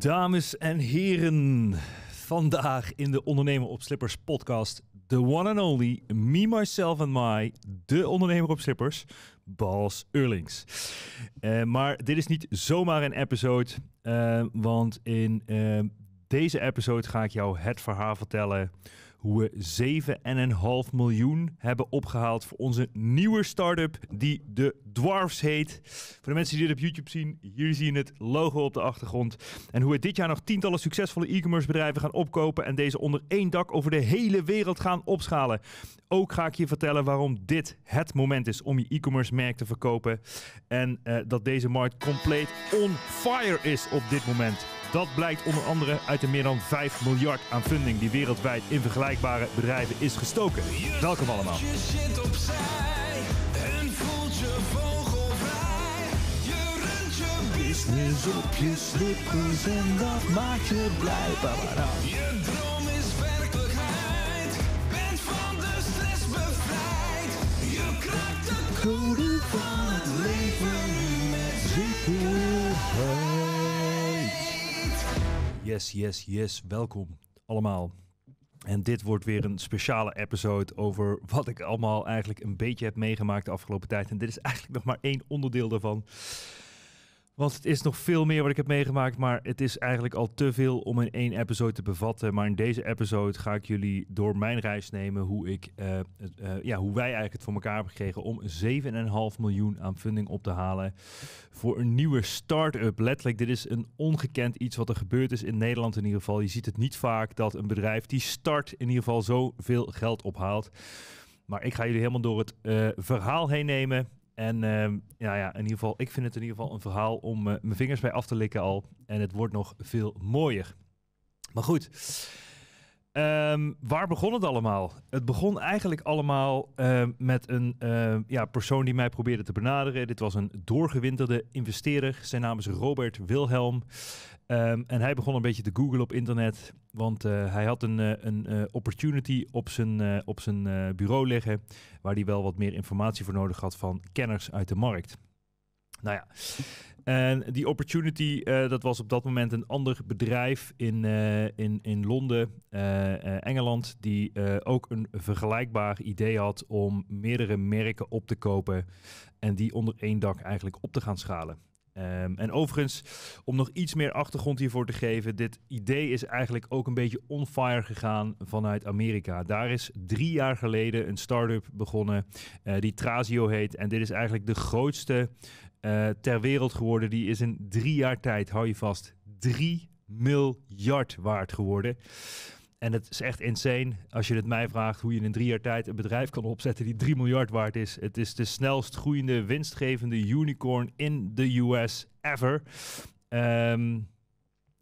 Dames en heren, vandaag in de Ondernemer op Slippers podcast the one and only, me, myself and my, de ondernemer op slippers, Bas Eurlings. Eh, maar dit is niet zomaar een episode, eh, want in eh, deze episode ga ik jou het verhaal vertellen hoe we 7,5 miljoen hebben opgehaald voor onze nieuwe start-up die de Dwarfs heet. Voor de mensen die dit op YouTube zien, hier zien het logo op de achtergrond. En hoe we dit jaar nog tientallen succesvolle e-commerce bedrijven gaan opkopen en deze onder één dak over de hele wereld gaan opschalen. Ook ga ik je vertellen waarom dit het moment is om je e-commerce merk te verkopen en eh, dat deze markt compleet on fire is op dit moment. Dat blijkt onder andere uit de meer dan 5 miljard aan funding die wereldwijd in vergelijkbare bedrijven is gestoken. Welkom allemaal. Je je business op je slippers en dat maakt je blij. Babara. Je droom is werkelijkheid, bent van de stress bevrijd. Je kraakt de code van het leven nu met zitten. Yes, yes, yes. Welkom allemaal. En dit wordt weer een speciale episode over wat ik allemaal eigenlijk een beetje heb meegemaakt de afgelopen tijd. En dit is eigenlijk nog maar één onderdeel daarvan. Want het is nog veel meer wat ik heb meegemaakt, maar het is eigenlijk al te veel om in één episode te bevatten. Maar in deze episode ga ik jullie door mijn reis nemen hoe, ik, uh, ja, hoe wij eigenlijk het voor elkaar hebben gekregen om 7,5 miljoen aan funding op te halen voor een nieuwe start-up. Letterlijk, dit is een ongekend iets wat er gebeurd is in Nederland in ieder geval. Je ziet het niet vaak dat een bedrijf die start in ieder geval zoveel geld ophaalt. Maar ik ga jullie helemaal door het eh, verhaal heen nemen. En ehm, ja, ja, in ieder geval, ik vind het in ieder geval een verhaal om eh, mijn vingers bij af te likken al. En het wordt nog veel mooier. Maar goed. Ehm, waar begon het allemaal? Het begon eigenlijk allemaal ehm, met een ehm, ja, persoon die mij probeerde te benaderen. Dit was een doorgewinterde investeerder. Zijn naam is Robert Wilhelm. en hij begon een beetje te googlen op internet. Want eh, hij had een, eh, een eh, opportunity op zijn, op zijn bureau liggen. Waar hij wel wat meer informatie voor nodig had van kenners uit de markt. Nou ja, en die opportunity, eh, dat was op dat moment een ander bedrijf in, eh, in, in Londen, eh, Engeland, die ook een vergelijkbaar idee had om meerdere merken op te kopen en die onder één dak eigenlijk op te gaan schalen. Ehm, en overigens, om nog iets meer achtergrond hiervoor te geven, dit idee is eigenlijk ook een beetje on fire gegaan vanuit Amerika. Daar is drie jaar geleden een start-up begonnen die Trazio heet. En dit is eigenlijk de grootste eh, ter wereld geworden. Die is in drie jaar tijd, hou je vast, 3 miljard waard geworden. En het is echt insane als je het mij vraagt hoe je in drie jaar tijd een bedrijf kan opzetten die 3 miljard waard is. Het is de snelst groeiende, winstgevende unicorn in de US ever. Ehm,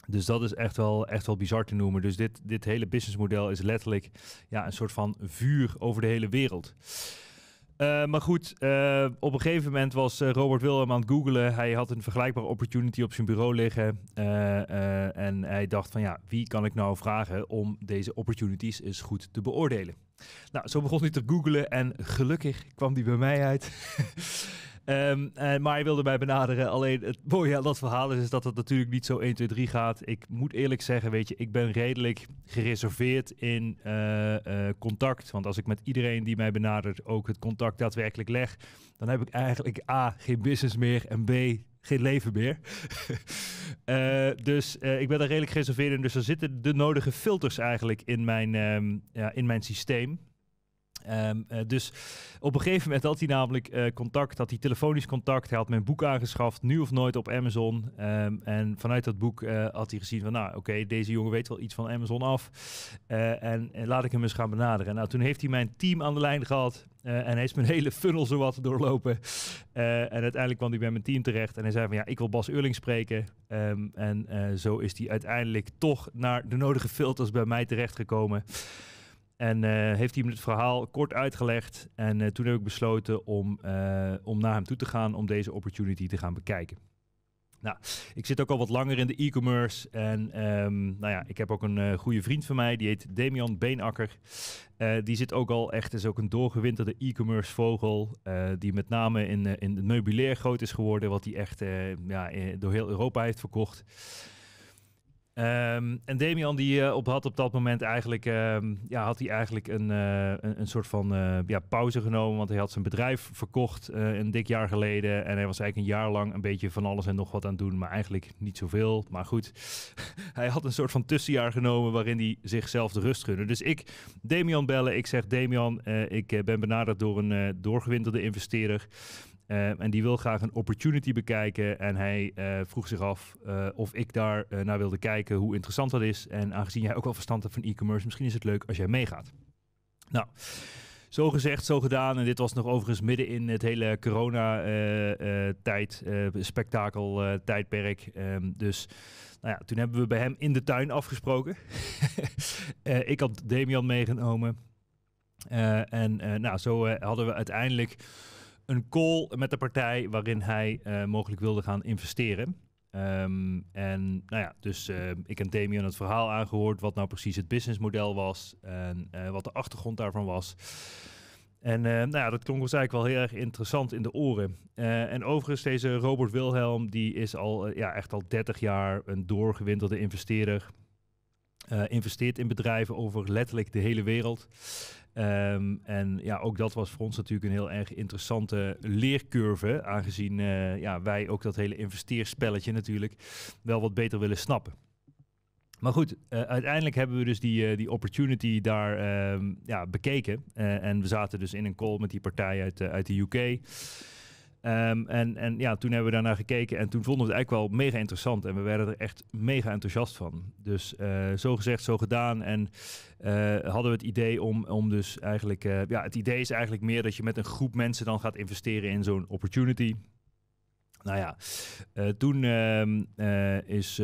dus dat is echt wel, echt wel bizar te noemen. Dus dit, dit hele businessmodel is letterlijk ja, een soort van vuur over de hele wereld. Eh, maar goed, eh, op een gegeven moment was eh, Robert Willem aan het googelen. Hij had een vergelijkbare opportunity op zijn bureau liggen. en hij dacht van ja, wie kan ik nou vragen om deze opportunities eens goed te beoordelen? Nou, zo begon hij te googelen en gelukkig kwam die bij mij uit. Ehm, eh, maar hij wilde mij benaderen. Alleen het mooie aan dat verhaal is, dat het natuurlijk niet zo 1, 2, 3 gaat. Ik moet eerlijk zeggen, weet je, ik ben redelijk gereserveerd in eh, eh, contact. Want als ik met iedereen die mij benadert ook het contact daadwerkelijk leg, dan heb ik eigenlijk A, geen business meer en B, geen leven meer. dus ik ben daar redelijk gereserveerd in. Dus er zitten de nodige filters eigenlijk in mijn, um, ja, in mijn systeem. Ehm, eh, dus op een gegeven moment had hij namelijk eh, contact, had hij telefonisch contact. Hij had mijn boek aangeschaft, nu of nooit op Amazon. Ehm, en vanuit dat boek eh, had hij gezien van, nou oké, deze jongen weet wel iets van Amazon af. En, en, laat ik hem eens gaan benaderen. Nou, toen heeft hij mijn team aan de lijn gehad en heeft mijn hele funnel zowat doorlopen. en uiteindelijk kwam hij bij mijn team terecht en hij zei van, ja, ik wil Bas Eurling spreken. Ehm, en zo is hij uiteindelijk toch naar de nodige filters bij mij terechtgekomen. gekomen. En eh, heeft hij me het verhaal kort uitgelegd. En eh, toen heb ik besloten om, eh, om naar hem toe te gaan om deze opportunity te gaan bekijken. Nou, ik zit ook al wat langer in de e-commerce. En ehm, nou ja, ik heb ook een goede vriend van mij, die heet Damian Beenakker. die zit ook al echt, is ook een doorgewinterde e-commerce vogel. die met name in, in het meubilair groot is geworden. Wat hij echt ja, door heel Europa heeft verkocht. Ehm, en Damian die eh, op had op dat moment eigenlijk, ehm, ja, had hij eigenlijk een, eh, een, soort van eh, ja, pauze genomen. Want hij had zijn bedrijf verkocht een dik jaar geleden. En hij was eigenlijk een jaar lang een beetje van alles en nog wat aan het doen. Maar eigenlijk niet zoveel. Maar goed, hij had een soort van tussenjaar genomen waarin hij zichzelf de rust gunde. Dus ik, Damian bellen. Ik zeg Damian, ik ben benaderd door een doorgewinterde investeerder. Ehm, en die wil graag een opportunity bekijken. En hij eh, vroeg zich af eh, of ik daar eh, naar wilde kijken, hoe interessant dat is. En aangezien jij ook wel verstand hebt van e-commerce, misschien is het leuk als jij meegaat. Nou, zo gezegd, zo gedaan. En dit was nog overigens midden in het hele corona-tijd, spektakel-tijdperk. Ehm, dus nou ja, toen hebben we bij hem in de tuin afgesproken. ik had Damian meegenomen. en nou, zo hadden we uiteindelijk een call met de partij waarin hij eh, mogelijk wilde gaan investeren. Um, en nou ja, dus ehm, ik en Damien het verhaal aangehoord, wat nou precies het businessmodel was en eh, wat de achtergrond daarvan was. En eh, nou ja, dat klonk ons dus eigenlijk wel heel erg interessant in de oren. en overigens, deze Robert Wilhelm, die is al ja, echt al 30 jaar een doorgewinterde investeerder. investeert in bedrijven over letterlijk de hele wereld. Ehm, en ja, ook dat was voor ons natuurlijk een heel erg interessante leercurve, aangezien eh, ja, wij ook dat hele investeerspelletje natuurlijk wel wat beter willen snappen. Maar goed, eh, uiteindelijk hebben we dus die, eh, die opportunity daar ehm, ja, bekeken. en we zaten dus in een call met die partij uit, uit de UK. Um, en, en ja, toen hebben we daarnaar gekeken en toen vonden we het eigenlijk wel mega interessant. En we werden er echt mega enthousiast van. Dus eh, zo gezegd, zo gedaan. En eh, hadden we het idee om, om dus eigenlijk... Eh, ja, het idee is eigenlijk meer dat je met een groep mensen dan gaat investeren in zo'n opportunity. Nou ja, toen ehm, is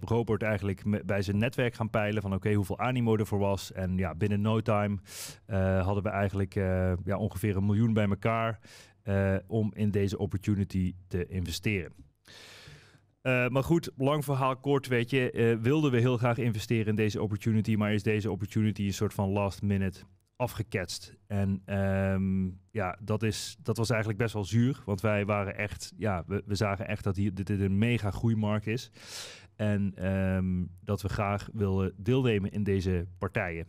Robert eigenlijk bij zijn netwerk gaan peilen van oké, hoeveel animo er voor was. En ja, binnen no time hadden we eigenlijk ja, ongeveer een miljoen bij elkaar. Eh, om in deze opportunity te investeren. Eh, maar goed, lang verhaal kort, weet je. Eh, wilden we heel graag investeren in deze opportunity, maar is deze opportunity een soort van last minute afgeketst. En ehm, ja, dat, is, dat was eigenlijk best wel zuur, want wij waren echt, ja, we, we zagen echt dat hier, dit, een mega groeimarkt is. En ehm, dat we graag willen deelnemen in deze partijen.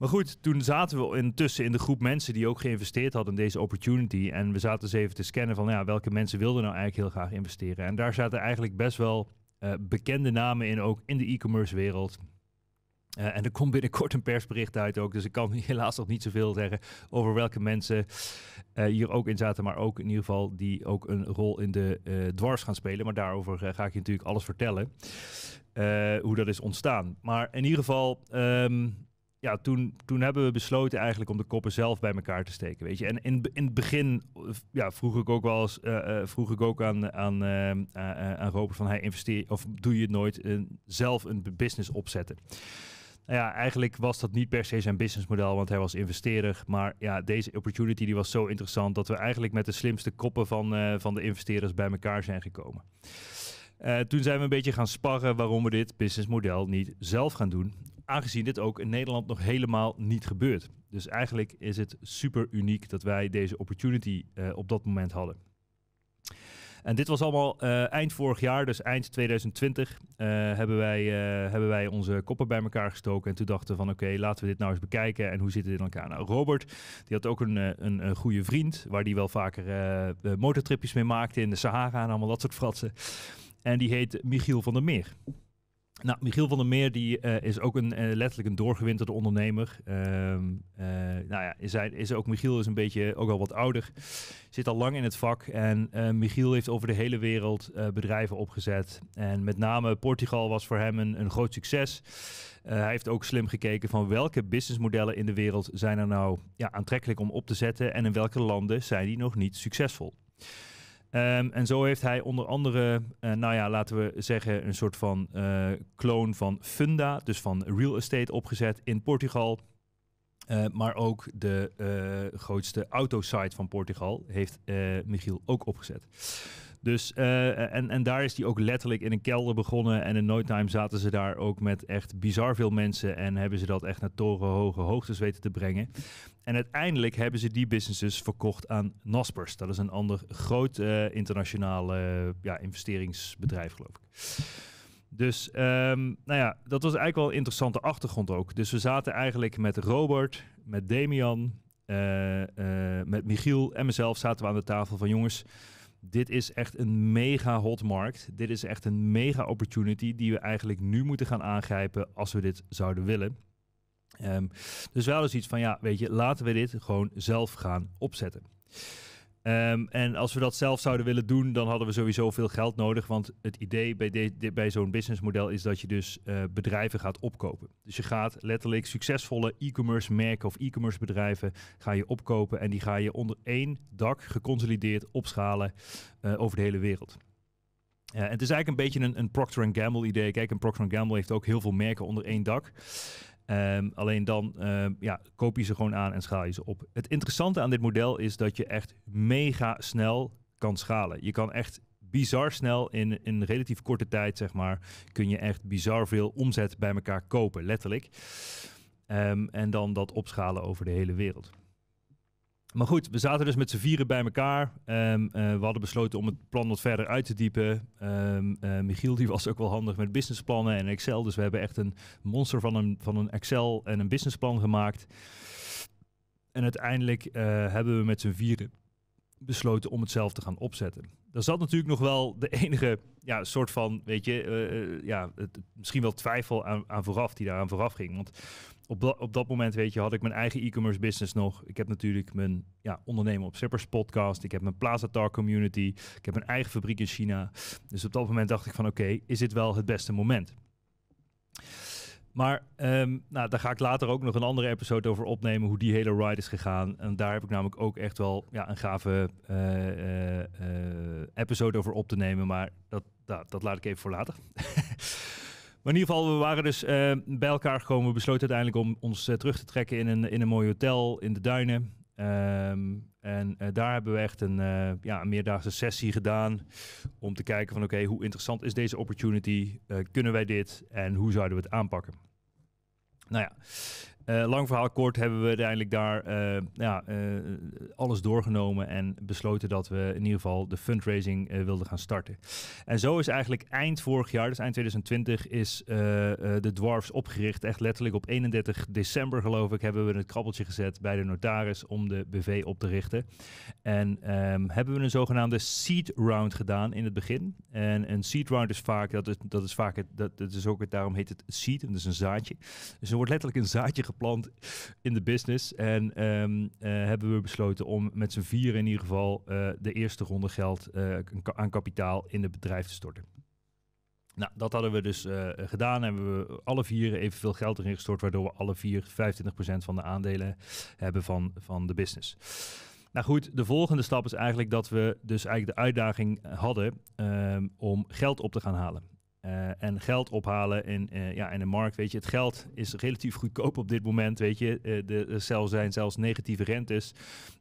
Maar goed, toen zaten we intussen in de groep mensen die ook geïnvesteerd hadden in deze opportunity. En we zaten eens even te scannen van ja, welke mensen wilden nou eigenlijk heel graag investeren. En daar zaten eigenlijk best wel eh, bekende namen in, ook in de e-commerce wereld. Eh, en er komt binnenkort een persbericht uit ook, dus ik kan helaas nog niet zoveel zeggen over welke mensen eh, hier ook in zaten, maar ook in ieder geval die ook een rol in de uh, dwars gaan spelen. Maar daarover ga ik je natuurlijk alles vertellen, hoe dat is ontstaan. Maar in ieder geval, ehm, ja, toen, toen hebben we besloten eigenlijk om de koppen zelf bij elkaar te steken. Weet je? En in, in het begin eh, ja, vroeg ik ook wel eens eh, eh, vroeg ik ook aan, aan, aan Robert van hij investeer of doe je het nooit zelf een business opzetten. Nou ja, eigenlijk was dat niet per se zijn businessmodel, want hij was investeerder. Maar ja, deze opportunity die was zo interessant dat we eigenlijk met de slimste koppen van, van de investeerders bij elkaar zijn gekomen. toen zijn we een beetje gaan sparren waarom we dit businessmodel niet zelf gaan doen aangezien dit ook in Nederland nog helemaal niet gebeurt. Dus eigenlijk is het super uniek dat wij deze opportunity eh, op dat moment hadden. En dit was allemaal eh, eind vorig jaar, dus eind 2020, eh, hebben, wij, hebben wij onze koppen bij elkaar gestoken. En toen dachten we van oké, laten we dit nou eens bekijken en hoe zit dit in elkaar. Nou, Robert, die had ook een, een, een goede vriend, waar die wel vaker motortripjes mee maakte in de Sahara en allemaal dat soort fratsen. En die heet Michiel van der Meer. Nou, Michiel van der Meer die, eh, is ook een, eh, letterlijk een doorgewinterde ondernemer. Um, nou ja, is hij, is ook, Michiel is een beetje ook al wat ouder, zit al lang in het vak. En Michiel heeft over de hele wereld bedrijven opgezet. En met name Portugal was voor hem een, een groot succes. hij heeft ook slim gekeken van welke businessmodellen in de wereld zijn er nou ja, aantrekkelijk om op te zetten en in welke landen zijn die nog niet succesvol. Ehm, en zo heeft hij onder andere, eh, nou ja, laten we zeggen, een soort van eh, kloon van Funda, dus van real estate opgezet in Portugal. Eh, maar ook de grootste autosite van Portugal heeft Michiel ook opgezet. Dus, eh, eh, en, en daar is die ook letterlijk in een kelder begonnen. En in no zaten ze daar ook met echt bizar veel mensen. En hebben ze dat echt naar torenhoge hoogtes weten te brengen. En uiteindelijk hebben ze die businesses verkocht aan Naspers. Dat is een ander groot eh, internationaal ja, investeringsbedrijf, geloof ik. Dus ehm, nou ja, dat was eigenlijk wel een interessante achtergrond ook. Dus we zaten eigenlijk met Robert, met Damian, met Michiel en mezelf zaten we aan de tafel van jongens dit is echt een mega hot markt. Dit is echt een mega opportunity die we eigenlijk nu moeten gaan aangrijpen als we dit zouden willen. Ehm, dus wel eens iets van, ja, weet je, laten we dit gewoon zelf gaan opzetten. Ehm, en als we dat zelf zouden willen doen, dan hadden we sowieso veel geld nodig. Want het idee bij, bij zo'n businessmodel is dat je dus eh, bedrijven gaat opkopen. Dus je gaat letterlijk succesvolle e-commerce merken of e-commerce bedrijven ga je opkopen. En die ga je onder één dak geconsolideerd opschalen eh, over de hele wereld. En het is eigenlijk een beetje een, een Procter Gamble idee. Kijk, een Procter Gamble heeft ook heel veel merken onder één dak. Ehm, alleen dan um, ja, koop je ze gewoon aan en schaal je ze op. Het interessante aan dit model is dat je echt mega snel kan schalen. Je kan echt bizar snel in, een relatief korte tijd, zeg maar, kun je echt bizar veel omzet bij elkaar kopen, letterlijk. Ehm, en dan dat opschalen over de hele wereld. Maar goed, we zaten dus met z'n vieren bij elkaar. Ehm, eh, we hadden besloten om het plan wat verder uit te diepen. Ehm, eh, Michiel die was ook wel handig met businessplannen en Excel. Dus we hebben echt een monster van een, van een Excel en een businessplan gemaakt. En uiteindelijk eh, hebben we met z'n vieren besloten om het zelf te gaan opzetten. Daar zat natuurlijk nog wel de enige ja, soort van, weet je, ja, het, misschien wel twijfel aan, aan vooraf die daaraan vooraf ging. Want op, dat, op dat moment, weet je, had ik mijn eigen e-commerce business nog. Ik heb natuurlijk mijn ja, ondernemen op Zippers podcast. Ik heb mijn Plaza Tar community. Ik heb mijn eigen fabriek in China. Dus op dat moment dacht ik van oké, is dit wel het beste moment? Maar ehm, nou, daar ga ik later ook nog een andere episode over opnemen, hoe die hele ride is gegaan. En daar heb ik namelijk ook echt wel ja, een gave eh, eh, eh, episode over op te nemen. Maar dat, dat, dat laat ik even voor later. Maar in ieder geval, we waren dus eh, bij elkaar gekomen. We besloten uiteindelijk om ons eh, terug te trekken in een, in een mooi hotel in de duinen. Ehm, en eh, daar hebben we echt een, ja, een meerdaagse sessie gedaan om te kijken van oké, hoe interessant is deze opportunity? kunnen wij dit en hoe zouden we het aanpakken? Nou ja, eh, lang verhaal kort hebben we uiteindelijk daar eh, ja, eh, alles doorgenomen en besloten dat we in ieder geval de fundraising wilden gaan starten. En zo is eigenlijk eind vorig jaar, dus eind 2020, is de Dwarfs opgericht. Echt letterlijk op 31 december geloof ik hebben we het krabbeltje gezet bij de notaris om de BV op te richten. En ehm, hebben we een zogenaamde seed round gedaan in het begin. En een seed round is vaak, dat is, dat is vaak, dat, dat is ook het, daarom heet het seed, dat is een zaadje. Dus er wordt letterlijk een zaadje gepland in de business. En ehm, eh, hebben we besloten om met z'n vieren in ieder geval eh, de eerste ronde geld eh, aan kapitaal in het bedrijf te storten. Nou, dat hadden we dus gedaan. Hebben we alle vier evenveel geld erin gestort, waardoor we alle vier 25% van de aandelen hebben van, van de business. Nou goed, de volgende stap is eigenlijk dat we dus eigenlijk de uitdaging hadden ehm, om geld op te gaan halen. Eh, en geld ophalen in, eh, ja, in de markt. Weet je, het geld is relatief goedkoop op dit moment. Weet je, eh, de, er zelfs zijn zelfs negatieve rentes.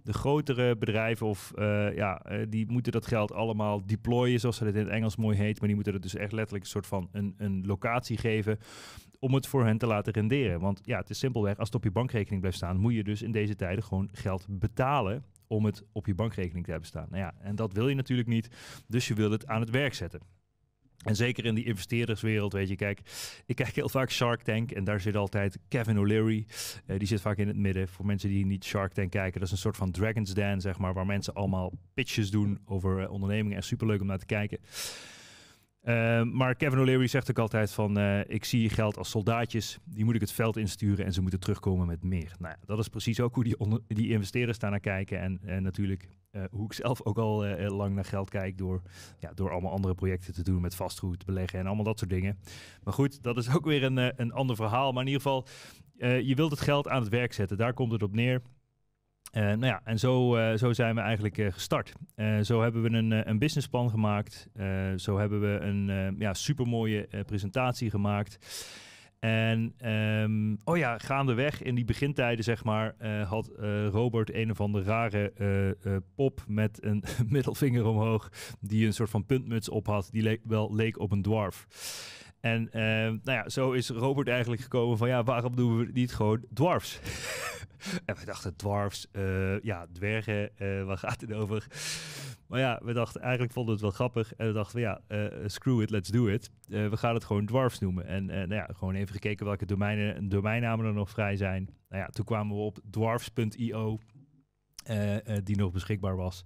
De grotere bedrijven of, ja, die moeten dat geld allemaal deployen, zoals ze dat in het Engels mooi heet. Maar die moeten het dus echt letterlijk een soort van een, een locatie geven om het voor hen te laten renderen. Want ja, het is simpelweg, als het op je bankrekening blijft staan, moet je dus in deze tijden gewoon geld betalen om het op je bankrekening te hebben staan. Nou ja, en dat wil je natuurlijk niet, dus je wil het aan het werk zetten. En zeker in die investeerderswereld, weet je, kijk, ik kijk heel vaak Shark Tank en daar zit altijd Kevin O'Leary. Eh, die zit vaak in het midden. Voor mensen die niet Shark Tank kijken, dat is een soort van Dragon's Den, zeg maar, waar mensen allemaal pitches doen over uh, ondernemingen. En superleuk om naar te kijken. Ehm, maar Kevin O'Leary zegt ook altijd van, eh, ik zie geld als soldaatjes, die moet ik het veld insturen en ze moeten terugkomen met meer. Nou ja, dat is precies ook hoe die, die investeerders staan naar kijken en, en natuurlijk eh, hoe ik zelf ook al eh, lang naar geld kijk door, ja, door allemaal andere projecten te doen met vastgoed, beleggen en allemaal dat soort dingen. Maar goed, dat is ook weer een, een ander verhaal, maar in ieder geval, je wilt het geld aan het werk zetten, daar komt het op neer. Eh, nou ja, en zo, eh, zo zijn we eigenlijk eh, gestart. zo hebben we een, een businessplan gemaakt. zo hebben we een ja, supermooie presentatie gemaakt. En ehm, oh ja, gaandeweg in die begintijden, zeg maar, had Robert een of andere rare pop met een middelvinger omhoog. Die een soort van puntmuts op had, die leek, wel leek op een dwarf. En ehm, nou ja, zo is Robert eigenlijk gekomen van ja, waarom doen we niet gewoon dwarfs? en wij dachten dwarfs, eh, ja, dwergen, uh, waar gaat het over? Maar ja, we dachten, eigenlijk vonden we het wel grappig. En we dachten ja, eh, screw it, let's do it. we gaan het gewoon dwarfs noemen. En nou ja, gewoon even gekeken welke domeinen, domeinnamen er nog vrij zijn. Nou ja, toen kwamen we op dwarfs.io, die nog beschikbaar was.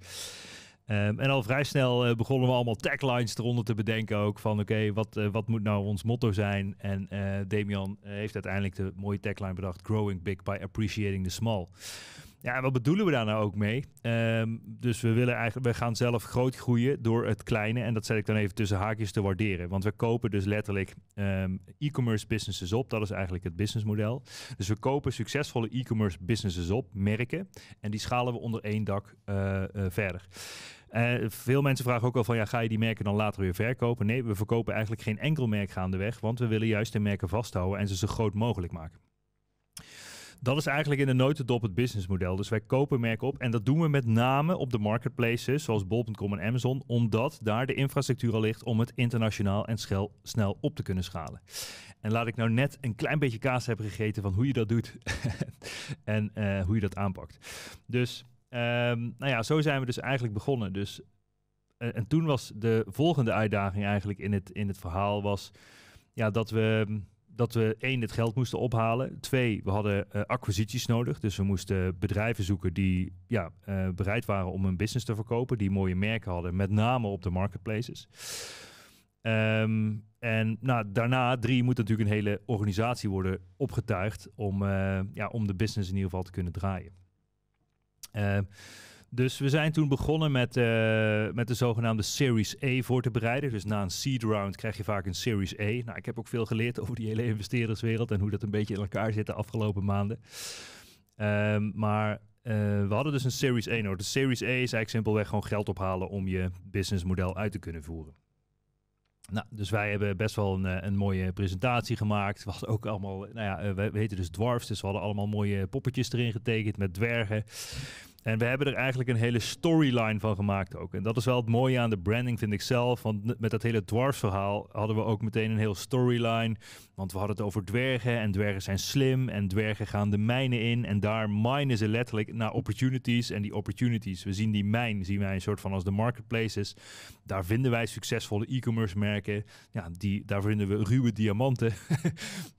Ehm, en al vrij snel eh, begonnen we allemaal taglines eronder te bedenken ook. Van oké, wat, eh, wat moet nou ons motto zijn? En uh, Damian heeft uiteindelijk de mooie tagline bedacht. Growing big by appreciating the small. Ja, en wat bedoelen we daar nou ook mee? Ehm, dus we willen eigenlijk, we gaan zelf groot groeien door het kleine. En dat zet ik dan even tussen haakjes te waarderen. Want we kopen dus letterlijk ehm, e-commerce businesses op. Dat is eigenlijk het businessmodel. Dus we kopen succesvolle e-commerce businesses op, merken. En die schalen we onder één dak eh, eh, verder. Eh, veel mensen vragen ook al van ja, ga je die merken dan later weer verkopen? Nee, we verkopen eigenlijk geen enkel merk gaandeweg. Want we willen juist de merken vasthouden en ze zo groot mogelijk maken dat is eigenlijk in de notendop het businessmodel. Dus wij kopen merken op en dat doen we met name op de marketplaces zoals bol.com en Amazon, omdat daar de infrastructuur al ligt om het internationaal en schel, snel op te kunnen schalen. En laat ik nou net een klein beetje kaas hebben gegeten van hoe je dat doet en eh, hoe je dat aanpakt. Dus ehm, nou ja, zo zijn we dus eigenlijk begonnen. Dus, eh, en toen was de volgende uitdaging eigenlijk in het, in het verhaal was ja, dat we dat we één, het geld moesten ophalen. Twee, we hadden eh, acquisities nodig. Dus we moesten bedrijven zoeken die ja, eh, bereid waren om een business te verkopen. Die mooie merken hadden, met name op de marketplaces. Ehm, en nou, daarna, drie, moet natuurlijk een hele organisatie worden opgetuigd om, eh, ja, om de business in ieder geval te kunnen draaien. Ehm, dus we zijn toen begonnen met, eh, met de zogenaamde Series A voor te bereiden. Dus na een seed round krijg je vaak een Series A. Nou, ik heb ook veel geleerd over die hele investeerderswereld en hoe dat een beetje in elkaar zit de afgelopen maanden. Ehm, maar eh, we hadden dus een Series A nodig. De Series A is eigenlijk simpelweg gewoon geld ophalen om je businessmodel uit te kunnen voeren. Nou, dus wij hebben best wel een, eh, een mooie presentatie gemaakt. We hadden ook allemaal, nou ja, we, weten heten dus dwarfs, dus we hadden allemaal mooie poppetjes erin getekend met dwergen. En we hebben er eigenlijk een hele storyline van gemaakt ook. En dat is wel het mooie aan de branding, vind ik zelf. Want met dat hele dwarsverhaal hadden we ook meteen een heel storyline. Want we hadden het over dwergen. En dwergen zijn slim. En dwergen gaan de mijnen in. En daar minen ze letterlijk naar opportunities. En die opportunities, we zien die mijn, zien wij een soort van als de marketplaces. Daar vinden wij succesvolle e-commerce merken. Ja, die, daar vinden we ruwe diamanten.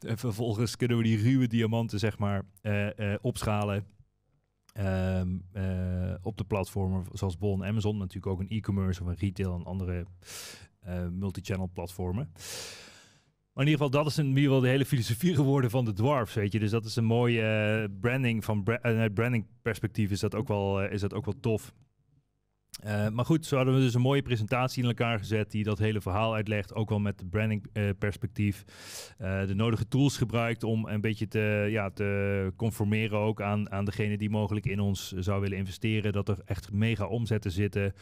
en vervolgens kunnen we die ruwe diamanten, zeg maar, eh, eh, opschalen Ehm, eh, op de platformen zoals Bol en Amazon, natuurlijk ook een e-commerce of een retail en andere multi eh, multichannel platformen. Maar in ieder geval, dat is in ieder geval de hele filosofie geworden van de dwarfs, weet je. Dus dat is een mooie eh, branding van bra branding perspectief is dat ook wel, is dat ook wel tof. Eh, maar goed, zo hadden we dus een mooie presentatie in elkaar gezet die dat hele verhaal uitlegt. Ook wel met het branding eh, eh, de nodige tools gebruikt om een beetje te, ja, te conformeren ook aan, aan degene die mogelijk in ons zou willen investeren. Dat er echt mega omzetten zitten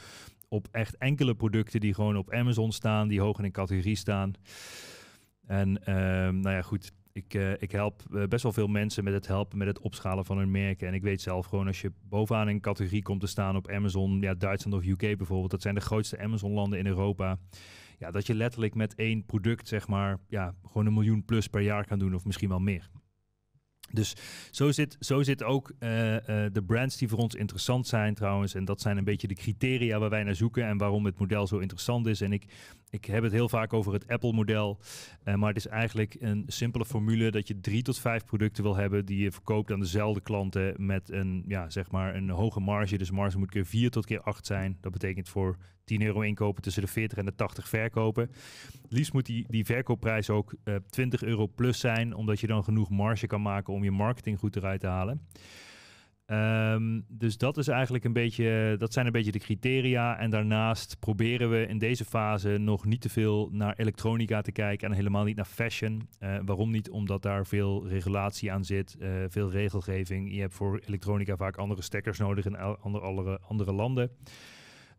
op echt enkele producten die gewoon op Amazon staan, die hoog in een categorie staan. En ehm, nou ja, goed ik, eh, ik help eh, best wel veel mensen met het helpen, met het opschalen van hun merken. En ik weet zelf gewoon, als je bovenaan een categorie komt te staan op Amazon, ja, Duitsland of UK bijvoorbeeld, dat zijn de grootste Amazon-landen in Europa. Ja, dat je letterlijk met één product, zeg maar, ja, gewoon een miljoen plus per jaar kan doen, of misschien wel meer. Dus zo zit, zo zit ook eh, eh, de brands die voor ons interessant zijn trouwens. En dat zijn een beetje de criteria waar wij naar zoeken en waarom het model zo interessant is. En ik, ik heb het heel vaak over het Apple-model. Eh, maar het is eigenlijk een simpele formule dat je drie tot vijf producten wil hebben die je verkoopt aan dezelfde klanten met een, ja, zeg maar een hoge marge. Dus marge moet keer vier tot keer acht zijn. Dat betekent voor 10 euro inkopen, tussen de 40 en de 80 verkopen. Liefst moet die, die verkoopprijs ook 20 eh, euro plus zijn, omdat je dan genoeg marge kan maken om je marketing goed eruit te halen. Ehm, dus dat is eigenlijk een beetje, dat zijn een beetje de criteria. En daarnaast proberen we in deze fase nog niet te veel naar elektronica te kijken en helemaal niet naar fashion. Eh, waarom niet? Omdat daar veel regulatie aan zit, eh, veel regelgeving. Je hebt voor elektronica vaak andere stekkers nodig in andere, andere, andere landen.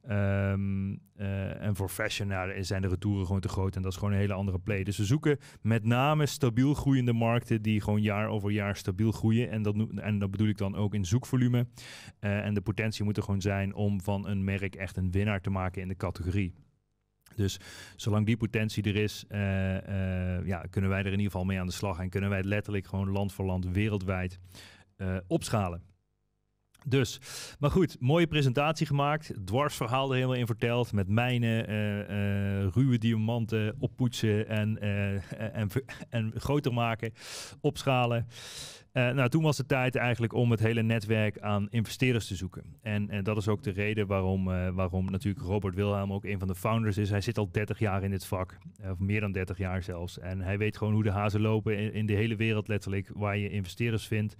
Ehm, eh, en voor fashion nou, zijn de retouren gewoon te groot en dat is gewoon een hele andere play. Dus we zoeken met name stabiel groeiende markten die gewoon jaar over jaar stabiel groeien. En dat, en dat bedoel ik dan ook in zoekvolume. Eh, en de potentie moet er gewoon zijn om van een merk echt een winnaar te maken in de categorie. Dus zolang die potentie er is, eh, ja, kunnen wij er in ieder geval mee aan de slag. En kunnen wij het letterlijk gewoon land voor land wereldwijd opschalen. Dus, maar goed, mooie presentatie gemaakt. Dwarsverhaal er helemaal in verteld. Met mijnen, eh, eh, ruwe diamanten oppoetsen en, eh, en, en groter maken, opschalen. nou, toen was het tijd eigenlijk om het hele netwerk aan investeerders te zoeken. En, en dat is ook de reden waarom, waarom natuurlijk Robert Wilhelm ook een van de founders is. Hij zit al 30 jaar in dit vak, of meer dan 30 jaar zelfs. En hij weet gewoon hoe de hazen lopen in, in de hele wereld letterlijk, waar je investeerders vindt.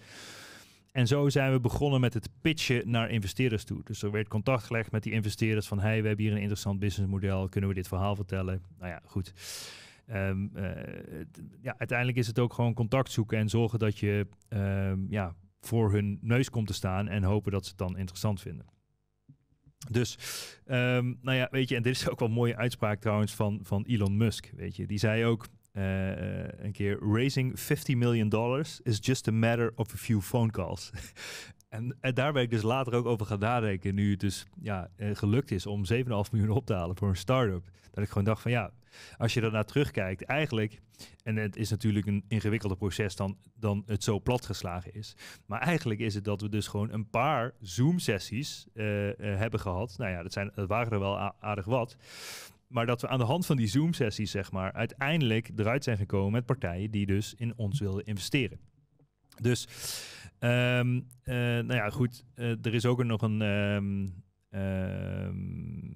En zo zijn we begonnen met het pitchen naar investeerders toe. Dus er werd contact gelegd met die investeerders van... hey, we hebben hier een interessant businessmodel, kunnen we dit verhaal vertellen? Nou ja, goed. Ehm, eh, ja, uiteindelijk is het ook gewoon contact zoeken en zorgen dat je ehm, ja, voor hun neus komt te staan... en hopen dat ze het dan interessant vinden. Dus, ehm, nou ja, weet je, en dit is ook wel een mooie uitspraak trouwens van, van Elon Musk, weet je. Die zei ook, eh, eh, een keer. Raising 50 million dollars is just a matter of a few phone calls. en, en, daar ben ik dus later ook over gaan nadenken. Nu het dus ja, eh, gelukt is om 7,5 miljoen op te halen voor een start-up. Dat ik gewoon dacht van ja, als je daarna terugkijkt, eigenlijk. En het is natuurlijk een ingewikkelder proces dan, dan het zo platgeslagen is. Maar eigenlijk is het dat we dus gewoon een paar Zoom-sessies hebben gehad. Nou ja, dat, zijn, dat waren er wel aardig wat. Maar dat we aan de hand van die Zoom-sessies, zeg maar, uiteindelijk eruit zijn gekomen met partijen die dus in ons wilden investeren. Dus, ehm, eh, nou ja, goed. Eh, er is ook nog een. Ehm, ehm,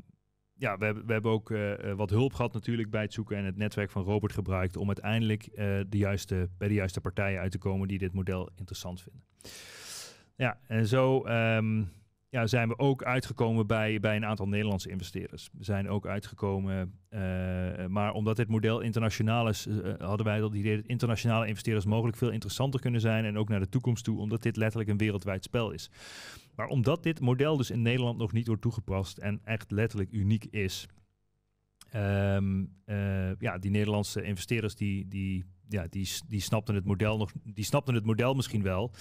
ja, we hebben, we hebben ook eh, wat hulp gehad natuurlijk bij het zoeken en het netwerk van Robert gebruikt om uiteindelijk de juiste, bij de juiste partijen uit te komen die dit model interessant vinden. Ja, en zo ja, zijn we ook uitgekomen bij, bij een aantal Nederlandse investeerders. We zijn ook uitgekomen, eh, maar omdat dit model internationaal is, eh, hadden wij dat idee dat internationale investeerders mogelijk veel interessanter kunnen zijn en ook naar de toekomst toe, omdat dit letterlijk een wereldwijd spel is. Maar omdat dit model dus in Nederland nog niet wordt toegepast en echt letterlijk uniek is, ehm, eh, ja, die Nederlandse investeerders die, die ja, die, die, snapten het model nog, die snapten het model misschien wel.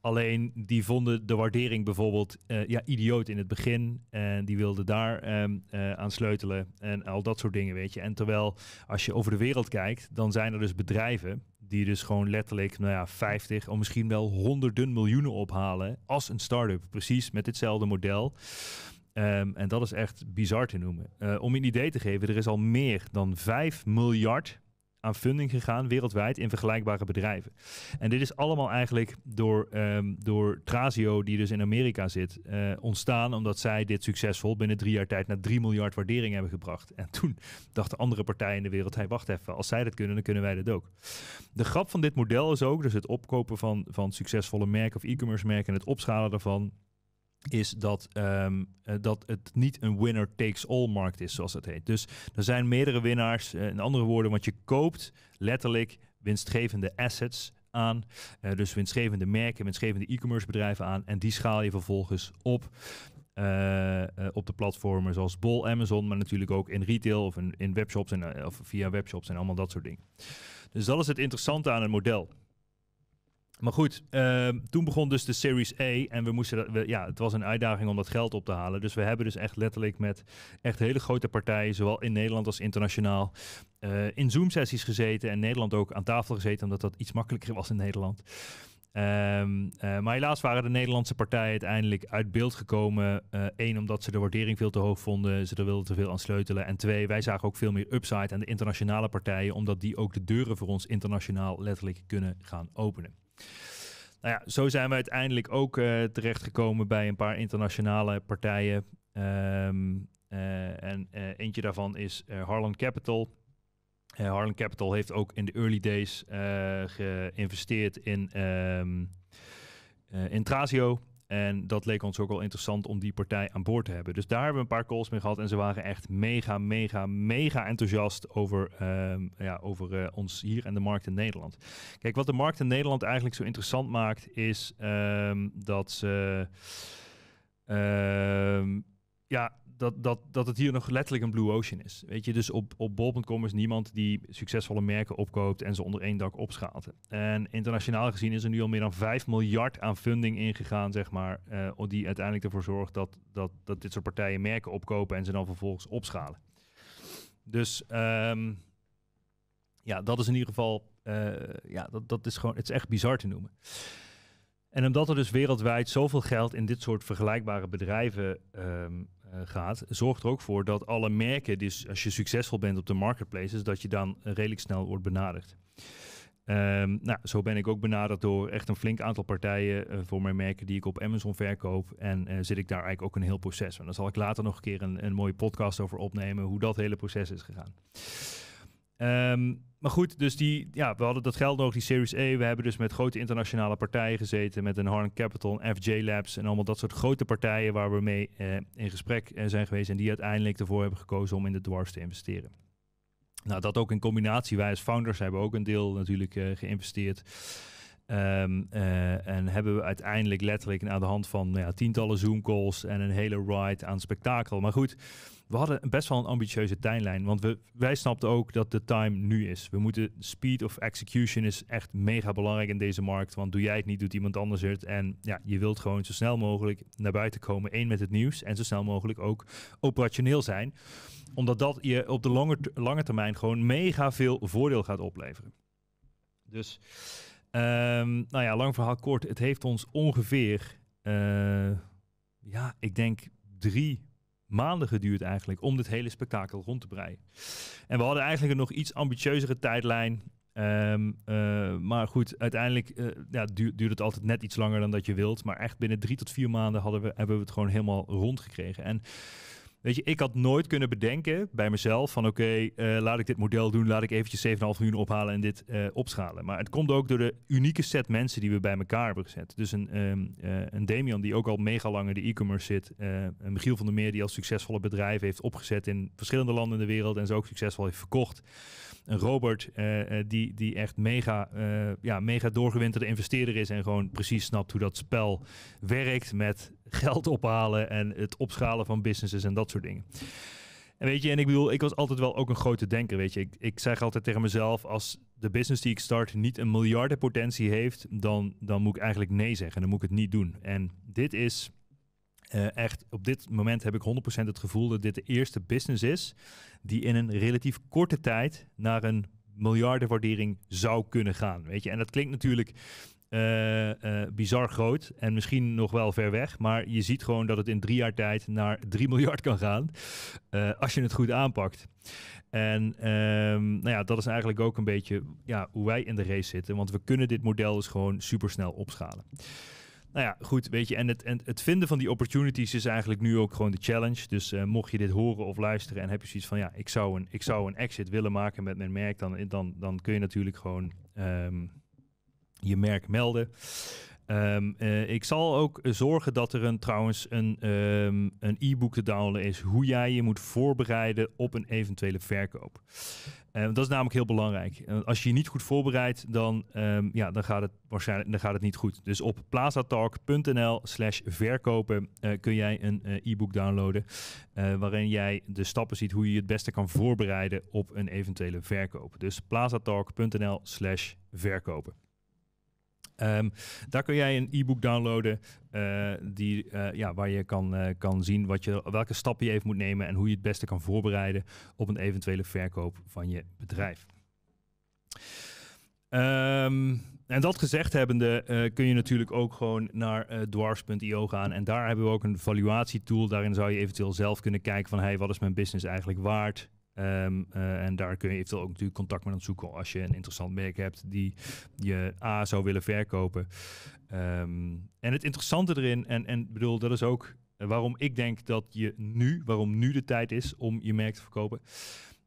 Alleen die vonden de waardering bijvoorbeeld eh, ja, idioot in het begin. En die wilden daar um, aan sleutelen. En al dat soort dingen, weet je. En terwijl als je over de wereld kijkt, dan zijn er dus bedrijven die dus gewoon letterlijk, nou ja, 50 of misschien wel honderden miljoenen ophalen als een start-up. Precies met hetzelfde model. Ehm, en dat is echt bizar te noemen. Eh, om je een idee te geven, er is al meer dan 5 miljard aan funding gegaan wereldwijd in vergelijkbare bedrijven. En dit is allemaal eigenlijk door, um, door Trazio, die dus in Amerika zit, eh, ontstaan omdat zij dit succesvol binnen drie jaar tijd naar 3 miljard waardering hebben gebracht. En toen dachten andere partijen in de wereld, hey, wacht even, als zij dat kunnen, dan kunnen wij dat ook. De grap van dit model is ook, dus het opkopen van, van succesvolle merken of e-commerce merken en het opschalen daarvan, is dat, ehm, eh, dat het niet een winner takes all markt is, zoals dat heet. Dus er zijn meerdere winnaars. Eh, in andere woorden, want je koopt letterlijk winstgevende assets aan. Eh, dus winstgevende merken, winstgevende e-commerce bedrijven aan. En die schaal je vervolgens op. op de platformen zoals Bol, Amazon, maar natuurlijk ook in retail of in, webshops en of via webshops en allemaal dat soort dingen. Dus dat is het interessante aan het model. Maar goed, ehm, toen begon dus de Series A. En we moesten ja, het was een uitdaging om dat geld op te halen. Dus we hebben dus echt letterlijk met echt hele grote partijen, zowel in Nederland als internationaal, eh, in Zoom-sessies gezeten. En Nederland ook aan tafel gezeten, omdat dat iets makkelijker was in Nederland. Ehm, eh, maar helaas waren de Nederlandse partijen uiteindelijk uit beeld gekomen. Eén, eh, omdat ze de waardering veel te hoog vonden. Ze er wilden te veel aan sleutelen. En twee, wij zagen ook veel meer upside aan de internationale partijen. Omdat die ook de deuren voor ons internationaal letterlijk kunnen gaan openen. Nou ja, zo zijn we uiteindelijk ook terecht terechtgekomen bij een paar internationale partijen. Um, en eh, eentje daarvan is eh, Harlan Capital. Harlan Capital heeft ook in de early days geïnvesteerd in, um, in Trazio. En dat leek ons ook wel interessant om die partij aan boord te hebben. Dus daar hebben we een paar calls mee gehad. En ze waren echt mega, mega, mega enthousiast over, ehm, ja, over eh, ons hier en de markt in Nederland. Kijk, wat de markt in Nederland eigenlijk zo interessant maakt, is ehm, dat ze. Ehm, ja, dat, dat, dat het hier nog letterlijk een blue ocean is. Weet je, dus op, op bol.com is niemand die succesvolle merken opkoopt en ze onder één dak opschaalt. En internationaal gezien is er nu al meer dan 5 miljard aan funding ingegaan, zeg maar, eh, die uiteindelijk ervoor zorgt dat, dat, dat dit soort partijen merken opkopen en ze dan vervolgens opschalen. Dus ehm, ja, dat is in ieder geval, eh, ja, dat, dat is gewoon, het is echt bizar te noemen. En omdat er dus wereldwijd zoveel geld in dit soort vergelijkbare bedrijven ehm, eh, gaat, zorgt er ook voor dat alle merken, dus als je succesvol bent op de marketplaces, dat je dan redelijk snel wordt benaderd. Ehm, nou, zo ben ik ook benaderd door echt een flink aantal partijen eh, voor mijn merken die ik op Amazon verkoop. En eh, zit ik daar eigenlijk ook een heel proces En Daar zal ik later nog een keer een, een mooie podcast over opnemen, hoe dat hele proces is gegaan. Ehm, maar goed, dus die, ja, we hadden dat geld nog, die Series A. We hebben dus met grote internationale partijen gezeten, met een Harn Capital, FJ Labs en allemaal dat soort grote partijen waar we mee eh, in gesprek eh, zijn geweest en die uiteindelijk ervoor hebben gekozen om in de dwars te investeren. Nou, dat ook in combinatie. Wij als founders hebben ook een deel natuurlijk eh, geïnvesteerd. Ehm, eh, en hebben we uiteindelijk letterlijk aan de hand van nou ja, tientallen Zoom-calls en een hele ride aan spektakel. Maar goed, we hadden best wel een ambitieuze tijdlijn. Want we, wij snapten ook dat de time nu is. We moeten speed of execution is echt mega belangrijk in deze markt. Want doe jij het niet, doet iemand anders het. En ja, je wilt gewoon zo snel mogelijk naar buiten komen. één met het nieuws en zo snel mogelijk ook operationeel zijn. Omdat dat je op de lange, lange termijn gewoon mega veel voordeel gaat opleveren. Dus Ehm, nou ja, lang verhaal kort. Het heeft ons ongeveer, eh, ja, ik denk drie maanden geduurd eigenlijk om dit hele spektakel rond te breien. En we hadden eigenlijk een nog iets ambitieuzere tijdlijn. Ehm, eh, maar goed, uiteindelijk eh, ja, duurt, het altijd net iets langer dan dat je wilt. Maar echt binnen drie tot vier maanden hadden we, hebben we het gewoon helemaal rondgekregen. En Weet je, ik had nooit kunnen bedenken bij mezelf van oké, eh, laat ik dit model doen, laat ik eventjes 7,5 miljoen ophalen en dit eh, opschalen. Maar het komt ook door de unieke set mensen die we bij elkaar hebben gezet. Dus een, ehm, eh, een Damian die ook al mega lang in de e-commerce zit, een Michiel van der Meer die al succesvolle bedrijven heeft opgezet in verschillende landen in de wereld en ze ook succesvol heeft verkocht. Een Robert die, die echt mega, ja, mega doorgewinterde investeerder is en gewoon precies snapt hoe dat spel werkt met geld ophalen en het opschalen van businesses en dat soort dingen. En weet je, en ik bedoel, ik was altijd wel ook een grote denker, weet je. Ik, ik zeg altijd tegen mezelf, als de business die ik start niet een miljardenpotentie heeft, dan, dan moet ik eigenlijk nee zeggen. Dan moet ik het niet doen. En dit is eh, echt, op dit moment heb ik 100% het gevoel dat dit de eerste business is die in een relatief korte tijd naar een miljardenwaardering zou kunnen gaan, weet je. En dat klinkt natuurlijk uh, bizar groot en misschien nog wel ver weg. Maar je ziet gewoon dat het in drie jaar tijd naar 3 miljard kan gaan. Eh, als je het goed aanpakt. En ehm, nou ja, dat is eigenlijk ook een beetje ja, hoe wij in de race zitten. Want we kunnen dit model dus gewoon supersnel opschalen. Nou ja, goed, weet je. En het, en het vinden van die opportunities is eigenlijk nu ook gewoon de challenge. Dus mocht je dit horen of luisteren en heb je zoiets van... ja, ik zou een, ik zou een exit willen maken met mijn merk... dan, dan, dan kun je natuurlijk gewoon ehm, je merk melden. Ehm, eh, ik zal ook zorgen dat er een, trouwens ehm, een e-book te downloaden is hoe jij je moet voorbereiden op een eventuele verkoop. Ehm, dat is namelijk heel belangrijk. Eh, als je je niet goed voorbereidt, dan, ja, dan, gaat het waarschijnlijk, dan gaat het niet goed. Dus op plazatalk.nl slash verkopen eh, kun jij een e-book downloaden waarin jij de stappen ziet hoe je je het beste kan voorbereiden op een eventuele verkoop. Dus plazatalk.nl slash verkopen. Ehm, daar kun jij een e-book downloaden eh, die, eh, ja, waar je kan, eh, kan zien wat je, welke stappen je even moet nemen en hoe je het beste kan voorbereiden op een eventuele verkoop van je bedrijf. Ehm, en dat gezegd hebbende uh, kun je natuurlijk ook gewoon naar uh, dwars.io gaan. En daar hebben we ook een valuatietool. Daarin zou je eventueel zelf kunnen kijken van... Hey, wat is mijn business eigenlijk waard? Ehm, eh, en daar kun je eventueel ook natuurlijk contact mee aan zoeken als je een interessant merk hebt die je A zou willen verkopen. Ehm, en het interessante erin, en, en bedoel, dat is ook eh, waarom ik denk dat je nu, waarom nu de tijd is om je merk te verkopen.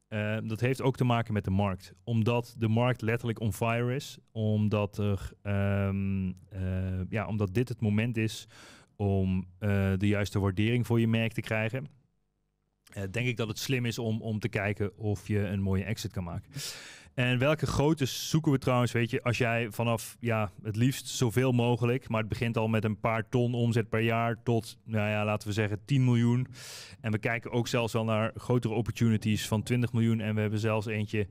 Ehm, dat heeft ook te maken met de markt. Omdat de markt letterlijk on fire is. Omdat, er, eh, ja, omdat dit het moment is om de juiste waardering voor je merk te krijgen. Eh, denk ik dat het slim is om, om te kijken of je een mooie exit kan maken. En welke grootte zoeken we trouwens? Weet je, als jij vanaf ja, het liefst zoveel mogelijk, maar het begint al met een paar ton omzet per jaar tot, nou ja, laten we zeggen 10 miljoen. En we kijken ook zelfs al naar grotere opportunities van 20 miljoen. En we hebben zelfs eentje,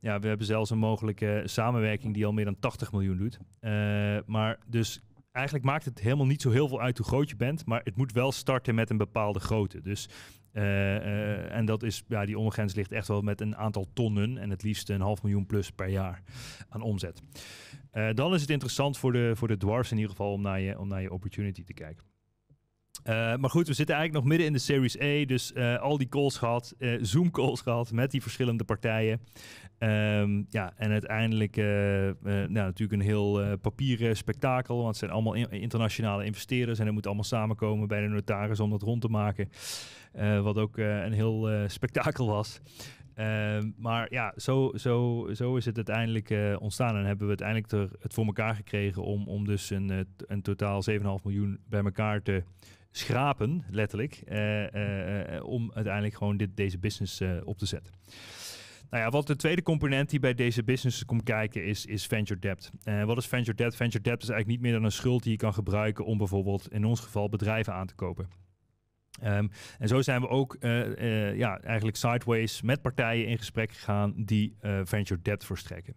ja, we hebben zelfs een mogelijke samenwerking die al meer dan 80 miljoen doet. Eh, maar dus eigenlijk maakt het helemaal niet zo heel veel uit hoe groot je bent, maar het moet wel starten met een bepaalde grootte. Dus eh, eh, en dat is, ja, die ondergrens ligt echt wel met een aantal tonnen en het liefst een half miljoen plus per jaar aan omzet. Eh, dan is het interessant voor de, voor de dwarfs in ieder geval om naar je, om naar je opportunity te kijken. Eh, maar goed, we zitten eigenlijk nog midden in de Series A. Dus eh, al die calls gehad, eh, Zoom calls gehad met die verschillende partijen. Ehm, ja, en uiteindelijk nou, natuurlijk een heel papieren spektakel. Want het zijn allemaal internationale investeerders. En dat moet allemaal samenkomen bij de notaris om dat rond te maken. wat ook een heel spektakel was. Ehm, maar ja, zo, zo, zo is het uiteindelijk ontstaan. En hebben we uiteindelijk er, het voor elkaar gekregen om, om dus een, een totaal 7,5 miljoen bij elkaar te schrapen, letterlijk, eh, eh, eh, om uiteindelijk gewoon dit, deze business op te zetten. Nou ja, wat de tweede component die bij deze business komt kijken is, is venture debt. wat is venture debt? Venture debt is eigenlijk niet meer dan een schuld die je kan gebruiken om bijvoorbeeld in ons geval bedrijven aan te kopen. Ehm, en zo zijn we ook ja, eigenlijk sideways met partijen in gesprek gegaan die venture debt verstrekken.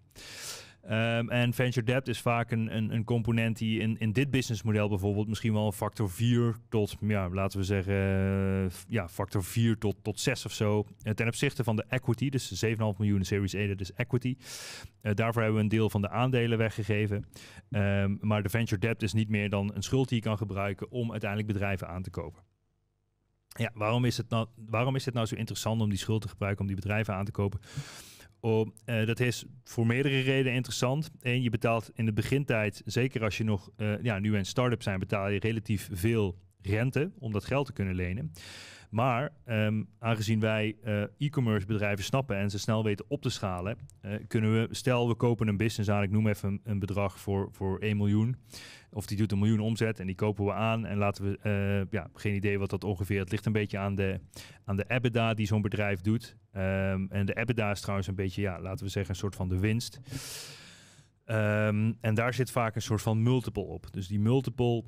Ehm, en venture debt is vaak een, een, een, component die in, in dit businessmodel bijvoorbeeld misschien wel een factor 4 tot, ja, laten we zeggen, eh, ja, factor 4 tot, tot 6 of zo. Eh, ten opzichte van de equity, dus 7,5 miljoen Series A, dat is equity. Eh, daarvoor hebben we een deel van de aandelen weggegeven. Ehm, maar de venture debt is niet meer dan een schuld die je kan gebruiken om uiteindelijk bedrijven aan te kopen. Ja, waarom is, het nou, waarom is het nou zo interessant om die schuld te gebruiken om die bedrijven aan te kopen? Eh, dat is voor meerdere redenen interessant. Eén, je betaalt in de begintijd, zeker als je nog eh, ja, nu een start-up zijn, betaal je relatief veel rente om dat geld te kunnen lenen. Maar ehm, aangezien wij eh, e-commerce bedrijven snappen en ze snel weten op te schalen, kunnen we, stel we kopen een business aan, ik noem even een, een bedrag voor, voor 1 miljoen. Of die doet een miljoen omzet en die kopen we aan. En laten we, eh, ja, geen idee wat dat ongeveer. Het ligt een beetje aan de, aan de EBITDA die zo'n bedrijf doet. Ehm, en de EBITDA is trouwens een beetje, ja, laten we zeggen, een soort van de winst. Ehm, en daar zit vaak een soort van multiple op. Dus die multiple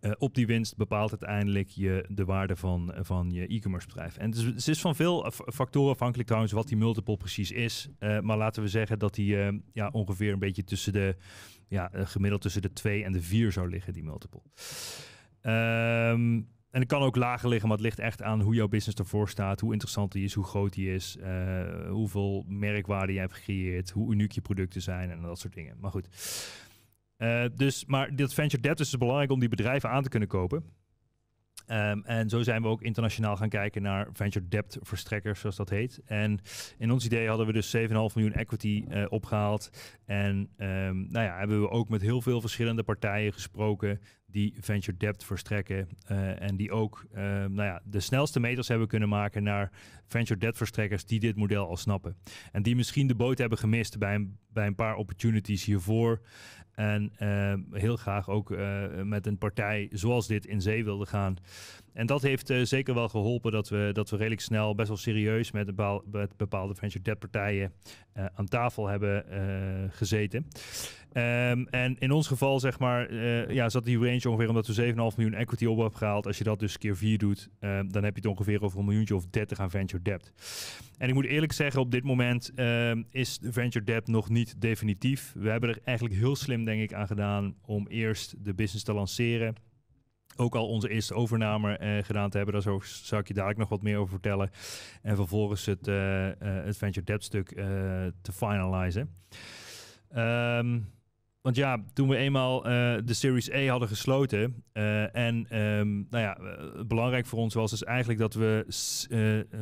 eh, op die winst bepaalt uiteindelijk je, de waarde van, eh, van je e-commerce bedrijf. En dus, het is, van veel factoren afhankelijk trouwens wat die multiple precies is. Eh, maar laten we zeggen dat die ja, ongeveer een beetje tussen de, ja, gemiddeld tussen de 2 en de 4 zou liggen, die multiple. Ehm, en het kan ook lager liggen, maar het ligt echt aan hoe jouw business ervoor staat, hoe interessant die is, hoe groot die is, hoeveel merkwaarde je hebt gecreëerd, hoe uniek je producten zijn en dat soort dingen. Maar goed. Eh, dus, maar dit venture debt is dus belangrijk om die bedrijven aan te kunnen kopen. Ehm, en zo zijn we ook internationaal gaan kijken naar venture debt verstrekkers, zoals dat heet. En in ons idee hadden we dus 7,5 miljoen equity eh, opgehaald. En ehm, nou ja, hebben we ook met heel veel verschillende partijen gesproken die venture debt verstrekken. Eh, en die ook ehm, nou ja, de snelste meters hebben kunnen maken naar venture debt verstrekkers die dit model al snappen. En die misschien de boot hebben gemist bij een, bij een paar opportunities hiervoor. En ehm, heel graag ook eh, met een partij zoals dit in zee wilde gaan. En dat heeft eh, zeker wel geholpen dat we, dat we redelijk snel, best wel serieus met, bepaalde venture debt partijen eh, aan tafel hebben eh, gezeten. Ehm, en in ons geval, zeg maar, ja, zat die range ongeveer omdat we 7,5 miljoen equity op hebben gehaald. Als je dat dus keer 4 doet, ehm, dan heb je het ongeveer over een miljoentje of 30 aan venture debt. En ik moet eerlijk zeggen, op dit moment ehm, is venture debt nog niet definitief. We hebben er eigenlijk heel slim, denk ik, aan gedaan om eerst de business te lanceren ook al onze eerste overname eh, gedaan te hebben. Daar zou, ik je dadelijk nog wat meer over vertellen. En vervolgens het, uh, uh, venture debt stuk te finalizen. Ehm, want ja, toen we eenmaal de Series A hadden gesloten. en ehm, nou ja, belangrijk voor ons was dus eigenlijk dat we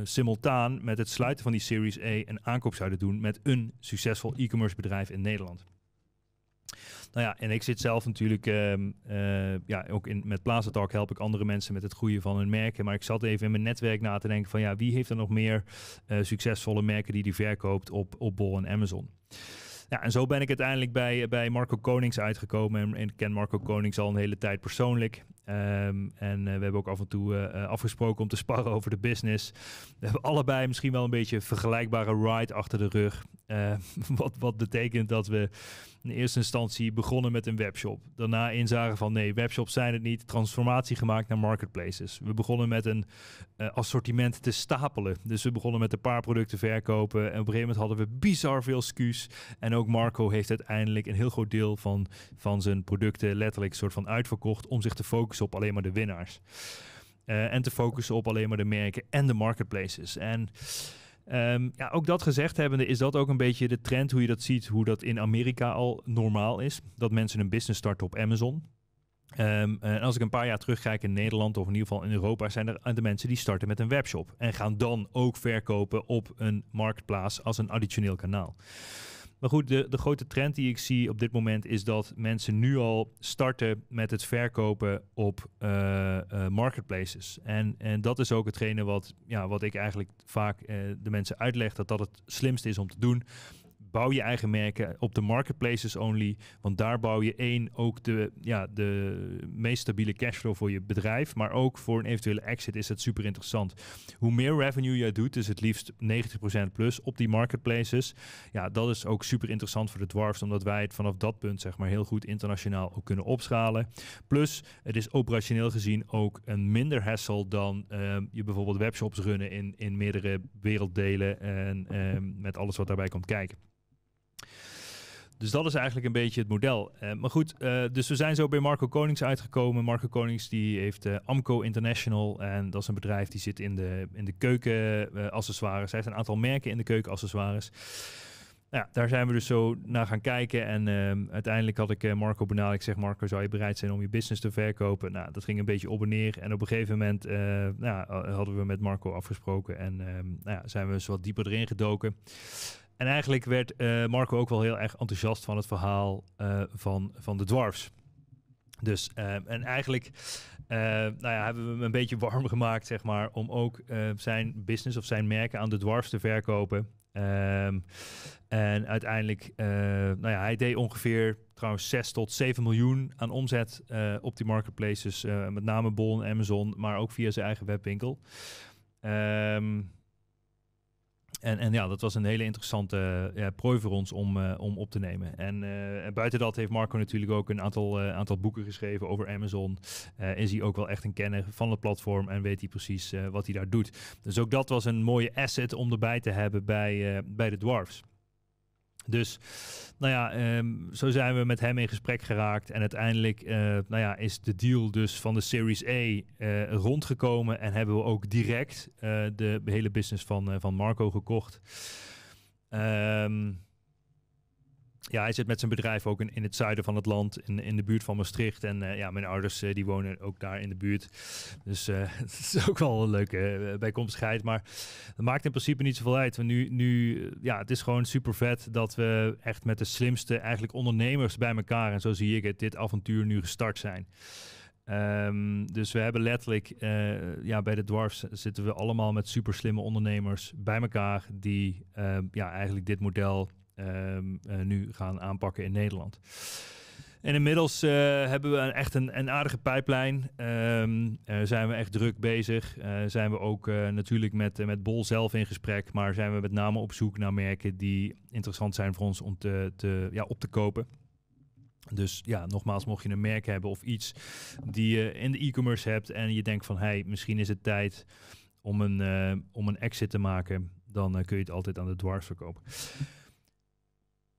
simultaan met het sluiten van die Series A een aankoop zouden doen met een succesvol e-commerce bedrijf in Nederland. Nou ja, en ik zit zelf natuurlijk, ehm, eh, ja, ook in, met Plaza Talk help ik andere mensen met het groeien van hun merken. Maar ik zat even in mijn netwerk na te denken van ja, wie heeft er nog meer eh, succesvolle merken die die verkoopt op, op Bol en Amazon? Ja, en zo ben ik uiteindelijk bij, bij Marco Konings uitgekomen. En, en ik ken Marco Konings al een hele tijd persoonlijk. Ehm, en eh, we hebben ook af en toe afgesproken om te sparren over de business. We hebben allebei misschien wel een beetje vergelijkbare ride achter de rug. wat, wat betekent dat we in eerste instantie begonnen met een webshop. Daarna inzagen van nee, webshops zijn het niet. Transformatie gemaakt naar marketplaces. We begonnen met een eh, assortiment te stapelen. Dus we begonnen met een paar producten verkopen. En op een gegeven moment hadden we bizar veel SKU's. En ook Marco heeft uiteindelijk een heel groot deel van, van zijn producten letterlijk soort van uitverkocht. Om zich te focussen op alleen maar de winnaars. Eh, en te focussen op alleen maar de merken en de marketplaces. En... Ehm, ja, ook dat gezegd hebbende is dat ook een beetje de trend hoe je dat ziet, hoe dat in Amerika al normaal is. Dat mensen een business starten op Amazon. Ehm, en als ik een paar jaar terugkijk in Nederland of in ieder geval in Europa, zijn er de mensen die starten met een webshop en gaan dan ook verkopen op een marktplaats als een additioneel kanaal. Maar goed, de, de grote trend die ik zie op dit moment is dat mensen nu al starten met het verkopen op eh, eh, marketplaces. En, en dat is ook hetgene wat, ja, wat ik eigenlijk vaak eh, de mensen uitleg, dat dat het slimste is om te doen bouw je eigen merken op de marketplaces only. Want daar bouw je één ook de, ja, de meest stabiele cashflow voor je bedrijf. Maar ook voor een eventuele exit is dat super interessant. Hoe meer revenue jij doet, dus het liefst 90% plus op die marketplaces. Ja, dat is ook super interessant voor de dwarfs. Omdat wij het vanaf dat punt zeg maar heel goed internationaal ook kunnen opschalen. Plus, het is operationeel gezien ook een minder hassle dan ehm, je bijvoorbeeld webshops runnen in, in meerdere werelddelen. En ehm, met alles wat daarbij komt kijken. Dus dat is eigenlijk een beetje het model. Eh, maar goed, eh, dus we zijn zo bij Marco Konings uitgekomen. Marco Konings die heeft eh, Amco International. En dat is een bedrijf die zit in de, in de keukenaccessoires. Hij heeft een aantal merken in de keukenaccessoires. Nou ja, daar zijn we dus zo naar gaan kijken. En ehm, uiteindelijk had ik Marco benaderd. Ik zeg, Marco, zou je bereid zijn om je business te verkopen? Nou, dat ging een beetje op en neer. En op een gegeven moment nou, hadden we met Marco afgesproken. En ehm, nou, zijn we eens wat dieper erin gedoken. En eigenlijk werd eh, Marco ook wel heel erg enthousiast van het verhaal eh, van, van de dwarfs. Dus, eh, en eigenlijk nou ja, hebben we hem een beetje warm gemaakt, zeg maar, om ook zijn business of zijn merken aan de dwarfs te verkopen. Ehm, en uiteindelijk, nou ja, hij deed ongeveer trouwens 6 tot 7 miljoen aan omzet op die marketplaces, met name Bol en Amazon, maar ook via zijn eigen webwinkel. Um, en, en ja, dat was een hele interessante eh, ja, prooi voor ons om, eh, om op te nemen. Eh, en, buiten dat heeft Marco natuurlijk ook een aantal, aantal boeken geschreven over Amazon. is hij ook wel echt een kenner van het platform en weet hij precies wat hij daar doet. Dus ook dat was een mooie asset om erbij te hebben bij, bij de Dwarfs. Dus nou ja, ehm, zo zijn we met hem in gesprek geraakt. En uiteindelijk eh, nou ja, is de deal dus van de Series A eh, rondgekomen. En hebben we ook direct eh, de hele business van, van Marco gekocht. Um, ja, hij zit met zijn bedrijf ook in, in het zuiden van het land, in, in de buurt van Maastricht. En eh, ja, mijn ouders eh, die wonen ook daar in de buurt. Dus uh, het is ook wel een leuke bijkomstigheid. Maar dat maakt in principe niet zoveel uit. We nu, nu, ja, het is gewoon super vet dat we echt met de slimste eigenlijk ondernemers bij elkaar, en zo zie ik het, dit avontuur nu gestart zijn. Ehm, dus we hebben letterlijk, ja, bij de Dwarfs zitten we allemaal met super slimme ondernemers bij elkaar die ehm, ja, eigenlijk dit model Ehm, eh, nu gaan aanpakken in Nederland. En inmiddels eh, hebben we echt een, aardige pijplijn. Ehm, eh, zijn we echt druk bezig. Uh, zijn we ook natuurlijk met, met Bol zelf in gesprek. Maar zijn we met name op zoek naar merken die interessant zijn voor ons om te, ja, op te kopen. Dus ja, nogmaals, mocht je een merk hebben of iets die je in de e-commerce hebt. En je denkt van, hey, misschien is het tijd om een, om een exit te maken. Dan kun je het altijd aan de dwars verkopen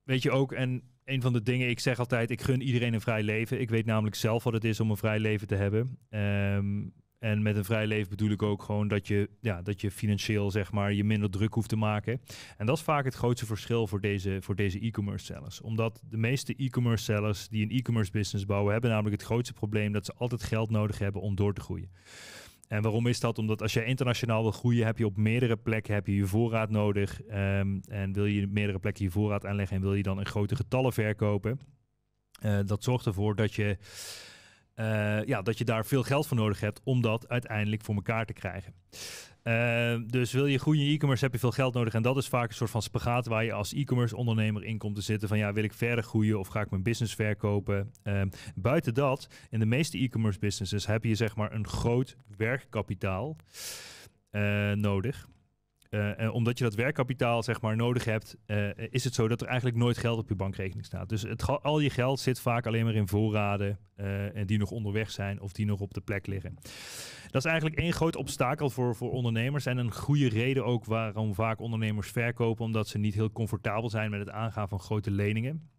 weet je ook, en een van de dingen, ik zeg altijd, ik gun iedereen een vrij leven. Ik weet namelijk zelf wat het is om een vrij leven te hebben. Ehm, en met een vrij leven bedoel ik ook gewoon dat je, ja, dat je financieel zeg maar, je minder druk hoeft te maken. En dat is vaak het grootste verschil voor deze, voor deze e-commerce sellers. Omdat de meeste e-commerce sellers die een e-commerce business bouwen, hebben namelijk het grootste probleem dat ze altijd geld nodig hebben om door te groeien. En waarom is dat? Omdat als jij internationaal wil groeien, heb je op meerdere plekken heb je, je voorraad nodig. Um, en wil je meerdere plekken je voorraad aanleggen en wil je dan in grote getallen verkopen. Eh, dat zorgt ervoor dat je eh, ja, dat je daar veel geld voor nodig hebt om dat uiteindelijk voor elkaar te krijgen. Eh, dus wil je groeien e-commerce, heb je veel geld nodig. En dat is vaak een soort van spagaat waar je als e-commerce ondernemer in komt te zitten. Van ja, wil ik verder groeien of ga ik mijn business verkopen? Eh, buiten dat, in de meeste e-commerce businesses heb je zeg maar een groot werkkapitaal nodig. Eh, eh, omdat je dat werkkapitaal zeg maar nodig hebt, eh, is het zo dat er eigenlijk nooit geld op je bankrekening staat. Dus al je geld zit vaak alleen maar in voorraden en die nog onderweg zijn of die nog op de plek liggen. Dat is eigenlijk één groot obstakel voor, voor ondernemers en een goede reden ook waarom vaak ondernemers verkopen, omdat ze niet heel comfortabel zijn met het aangaan van grote leningen.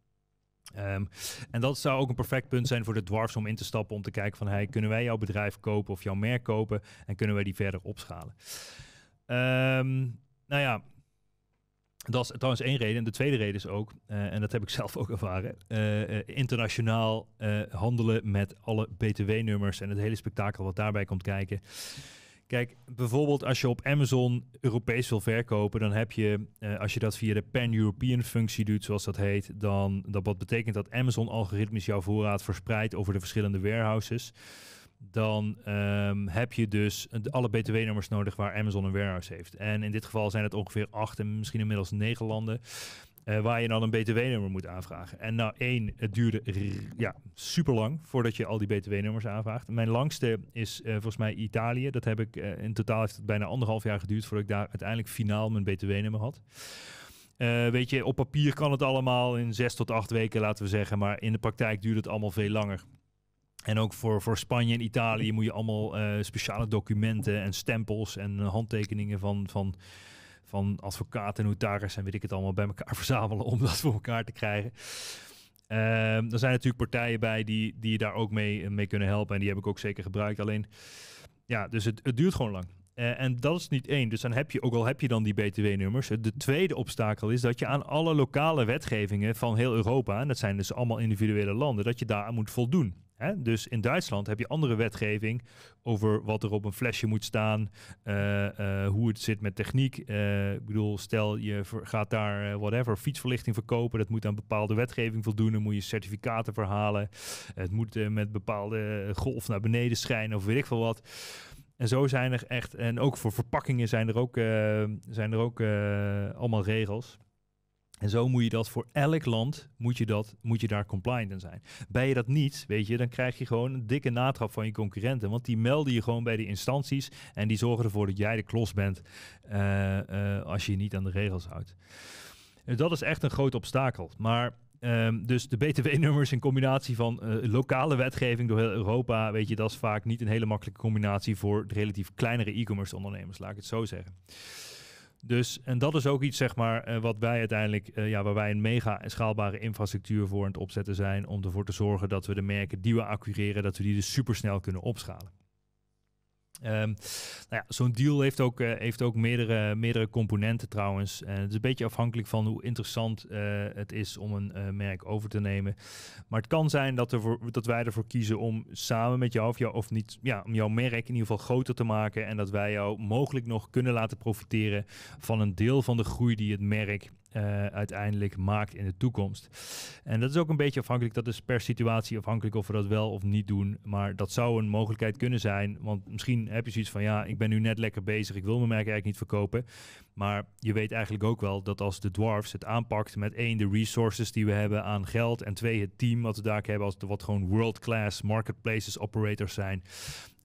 Ehm, en dat zou ook een perfect punt zijn voor de dwarfs om in te stappen om te kijken van hey, kunnen wij jouw bedrijf kopen of jouw merk kopen en kunnen wij die verder opschalen. Um, nou ja, dat is trouwens één reden. En de tweede reden is ook, eh, en dat heb ik zelf ook ervaren, eh, eh, internationaal handelen met alle BTW-nummers en het hele spektakel wat daarbij komt kijken. Kijk, bijvoorbeeld als je op Amazon Europees wil verkopen, dan heb je, als je dat via de pan-European functie doet, zoals dat heet, dan dat wat betekent dat Amazon algoritmes jouw voorraad verspreidt over de verschillende warehouses dan ehm, heb je dus alle btw-nummers nodig waar Amazon een warehouse heeft. En in dit geval zijn het ongeveer acht en misschien inmiddels negen landen. Eh, waar je dan een btw-nummer moet aanvragen. En nou één, het duurde ja, super lang voordat je al die btw-nummers aanvraagt. Mijn langste is eh, volgens mij Italië. Dat heb ik eh, in totaal heeft het bijna anderhalf jaar geduurd voordat ik daar uiteindelijk finaal mijn btw-nummer had. weet je, op papier kan het allemaal in zes tot acht weken, laten we zeggen. Maar in de praktijk duurt het allemaal veel langer. En ook voor, voor Spanje en Italië moet je allemaal eh, speciale documenten en stempels en eh, handtekeningen van, van, van advocaten, notaris en weet ik het allemaal bij elkaar verzamelen om dat voor elkaar te krijgen. Ehm, er zijn natuurlijk partijen bij die, die je daar ook mee, eh, mee kunnen helpen. En die heb ik ook zeker gebruikt. Alleen, ja, dus het, het duurt gewoon lang. en dat is niet één. Dus dan heb je, ook al heb je dan die BTW-nummers. De tweede obstakel is dat je aan alle lokale wetgevingen van heel Europa. En dat zijn dus allemaal individuele landen. Dat je daar aan moet voldoen. Hè? Dus in Duitsland heb je andere wetgeving over wat er op een flesje moet staan, eh, eh, hoe het zit met techniek. Eh, ik bedoel, stel je gaat daar whatever fietsverlichting verkopen, dat moet aan bepaalde wetgeving voldoen, dan moet je certificaten verhalen, het moet met bepaalde golf naar beneden schijnen of weet ik veel wat. En zo zijn er echt, en ook voor verpakkingen zijn er ook, zijn er ook allemaal regels. En zo moet je dat voor elk land, moet je, dat, moet je daar compliant in zijn. Ben je dat niet, weet je, dan krijg je gewoon een dikke natrap van je concurrenten. Want die melden je gewoon bij de instanties en die zorgen ervoor dat jij de klos bent eh, eh, als je je niet aan de regels houdt. Eh, dat is echt een groot obstakel. Maar ehm, dus de BTW-nummers in combinatie van lokale wetgeving door heel Europa, weet je, dat is vaak niet een hele makkelijke combinatie voor de relatief kleinere e-commerce ondernemers, laat ik het zo zeggen. Dus, en dat is ook iets, zeg maar, eh, wat wij uiteindelijk, eh, ja, waar wij een mega schaalbare infrastructuur voor aan het opzetten zijn. Om ervoor te zorgen dat we de merken die we accureren, dat we die dus supersnel kunnen opschalen. Ehm, nou ja, zo'n deal heeft ook, eh, heeft ook meerdere, meerdere componenten trouwens. Uh, het is een beetje afhankelijk van hoe interessant eh, het is om een merk over te nemen. Maar het kan zijn dat, ervoor, dat wij ervoor kiezen om samen met jou of, jou of niet, ja, om jouw merk in ieder geval groter te maken. En dat wij jou mogelijk nog kunnen laten profiteren van een deel van de groei die het merk eh, uiteindelijk maakt in de toekomst. En dat is ook een beetje afhankelijk, dat is per situatie afhankelijk of we dat wel of niet doen. Maar dat zou een mogelijkheid kunnen zijn, want misschien heb je zoiets van ja, ik ben nu net lekker bezig, ik wil mijn merk eigenlijk niet verkopen. Maar je weet eigenlijk ook wel dat als de dwarfs het aanpakt met één, de resources die we hebben aan geld en twee, het team wat we daar hebben als de, wat gewoon world-class marketplaces operators zijn,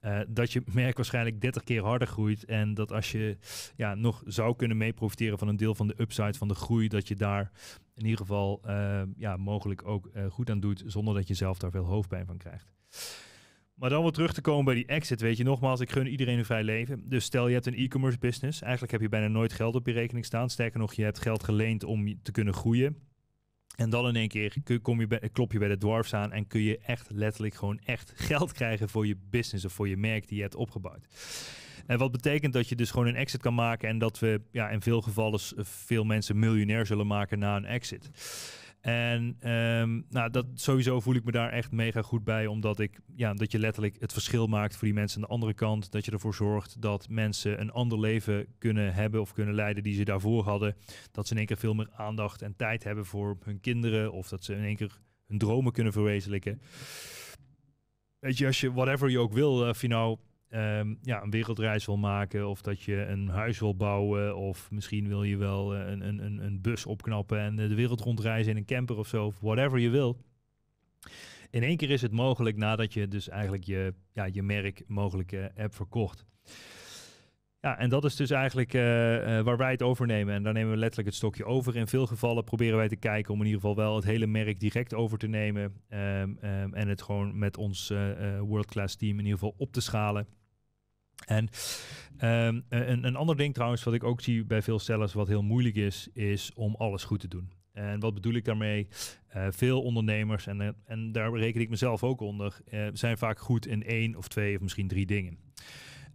eh, dat je merk waarschijnlijk 30 keer harder groeit. En dat als je ja, nog zou kunnen meeprofiteren van een deel van de upside van de groei, dat je daar in ieder geval eh, ja, mogelijk ook eh, goed aan doet, zonder dat je zelf daar veel hoofdpijn van krijgt. Maar dan weer terug te komen bij die exit, weet je, nogmaals, ik gun iedereen een vrij leven. Dus stel je hebt een e-commerce business, eigenlijk heb je bijna nooit geld op je rekening staan. Sterker nog, je hebt geld geleend om te kunnen groeien en dan in één keer kom je bij, klop je bij de dwarfs aan en kun je echt letterlijk gewoon echt geld krijgen voor je business of voor je merk die je hebt opgebouwd. En wat betekent dat je dus gewoon een exit kan maken en dat we ja, in veel gevallen veel mensen miljonair zullen maken na een exit. En ehm, nou, dat, sowieso voel ik me daar echt mega goed bij, omdat ik, ja, dat je letterlijk het verschil maakt voor die mensen aan de andere kant. Dat je ervoor zorgt dat mensen een ander leven kunnen hebben of kunnen leiden die ze daarvoor hadden. Dat ze in één keer veel meer aandacht en tijd hebben voor hun kinderen of dat ze in één keer hun dromen kunnen verwezenlijken. Weet je, als je whatever je ook wil, je eh, nou Ehm, ja, een wereldreis wil maken of dat je een huis wil bouwen of misschien wil je wel eh, een, een, een bus opknappen en eh, de wereld rondreizen in een camper of zo, of whatever je wil. In één keer is het mogelijk nadat je dus eigenlijk je, ja, je merk mogelijk hebt verkocht. Ja, en dat is dus eigenlijk eh, waar wij het overnemen. En daar nemen we letterlijk het stokje over. In veel gevallen proberen wij te kijken om in ieder geval wel het hele merk direct over te nemen. Ehm, ehm, en het gewoon met ons uh, world-class team in ieder geval op te schalen. En ehm, e-, een, ander ding trouwens, wat ik ook zie bij veel sellers, wat heel moeilijk is, is om alles goed te doen. En wat bedoel ik daarmee? Eh, veel ondernemers, en, eh, en daar reken ik mezelf ook onder, eh, zijn vaak goed in één of twee of misschien drie dingen.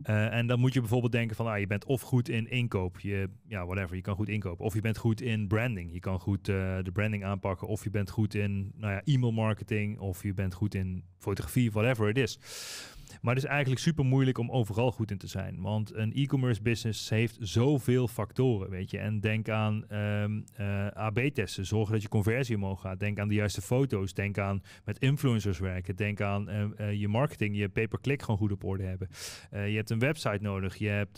en dan moet je bijvoorbeeld denken van, ah, je bent of goed in inkoop, je, ja, whatever, je kan goed inkopen. Of je bent goed in branding, je kan goed de branding aanpakken. Of je bent goed in nou ja, e-mail marketing, of je bent goed in fotografie, whatever het is. Maar het is eigenlijk super moeilijk om overal goed in te zijn. Want een e-commerce business heeft zoveel factoren, weet je. En denk aan um, ehm, uh, eh, AB-testen, zorgen dat je conversie omhoog gaat. Denk aan de juiste foto's, denk aan met influencers werken. Denk aan eh, eh, je marketing, je pay-per-click gewoon goed op orde hebben. je hebt een website nodig, je hebt,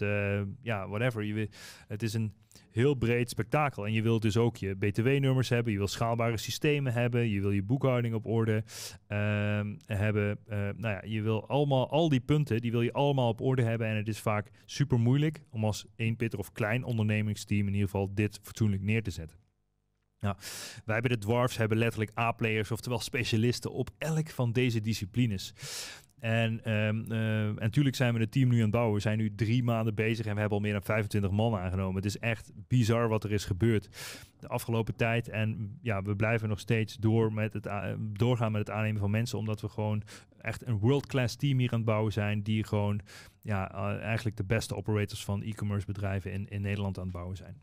ja, whatever. Je, het is een heel breed spektakel. En je wilt dus ook je btw-nummers hebben, je wil schaalbare systemen hebben, je wil je boekhouding op orde ehm, hebben. Uh, nou ja, je wil allemaal, al die punten, die wil je allemaal op orde hebben. En het is vaak super moeilijk om als pitter of klein ondernemingsteam in ieder geval dit fatsoenlijk neer te zetten. Nou, wij bij de Dwarfs hebben letterlijk A-players, oftewel specialisten op elk van deze disciplines. En, um, en natuurlijk zijn we het team nu aan het bouwen. We zijn nu drie maanden bezig en we hebben al meer dan 25 man aangenomen. Het is echt bizar wat er is gebeurd de afgelopen tijd. En ja, we blijven nog steeds door met het doorgaan met het aannemen van mensen. Omdat we gewoon echt een world-class team hier aan het bouwen zijn. Die gewoon ja, eh, eigenlijk de beste operators van e-commerce bedrijven in, in Nederland aan het bouwen zijn.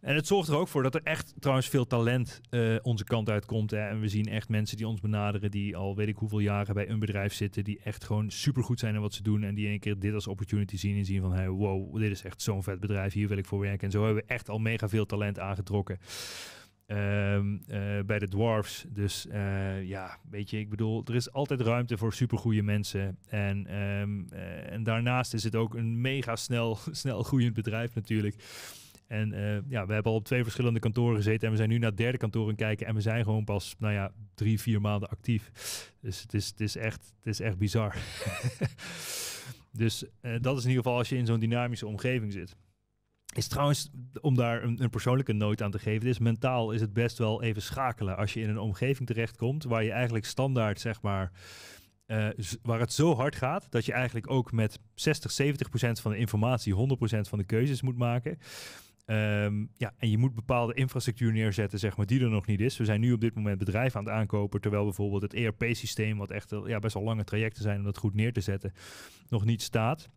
En het zorgt er ook voor dat er echt trouwens veel talent eh, onze kant uit komt. En we zien echt mensen die ons benaderen, die al weet ik hoeveel jaren bij een bedrijf zitten, die echt gewoon supergoed zijn in wat ze doen. En die een keer dit als opportunity zien en zien van hey, wow, dit is echt zo'n vet bedrijf, hier wil ik voor werken. En zo hebben we echt al mega veel talent aangetrokken. Ehm, eh, bij de dwarfs. Dus eh, ja, weet je, ik bedoel, er is altijd ruimte voor supergoeie mensen. En, ehm, en daarnaast is het ook een mega snel, snel groeiend bedrijf natuurlijk. En eh, ja, we hebben al op twee verschillende kantoren gezeten en we zijn nu naar derde kantoor aan kijken. En we zijn gewoon pas, nou ja, drie, vier maanden actief. Dus het is, het is, echt, het is echt bizar. dus eh, dat is in ieder geval als je in zo'n dynamische omgeving zit. Is trouwens, om daar een, een persoonlijke noot aan te geven, is mentaal is het best wel even schakelen. Als je in een omgeving terechtkomt waar je eigenlijk standaard, zeg maar, eh, waar het zo hard gaat dat je eigenlijk ook met 60, 70 procent van de informatie 100 van de keuzes moet maken Ehm, ja, en je moet bepaalde infrastructuur neerzetten, zeg maar, die er nog niet is. We zijn nu op dit moment bedrijven aan het aankopen, terwijl bijvoorbeeld het ERP-systeem, wat echt ja, best wel lange trajecten zijn om dat goed neer te zetten, nog niet staat.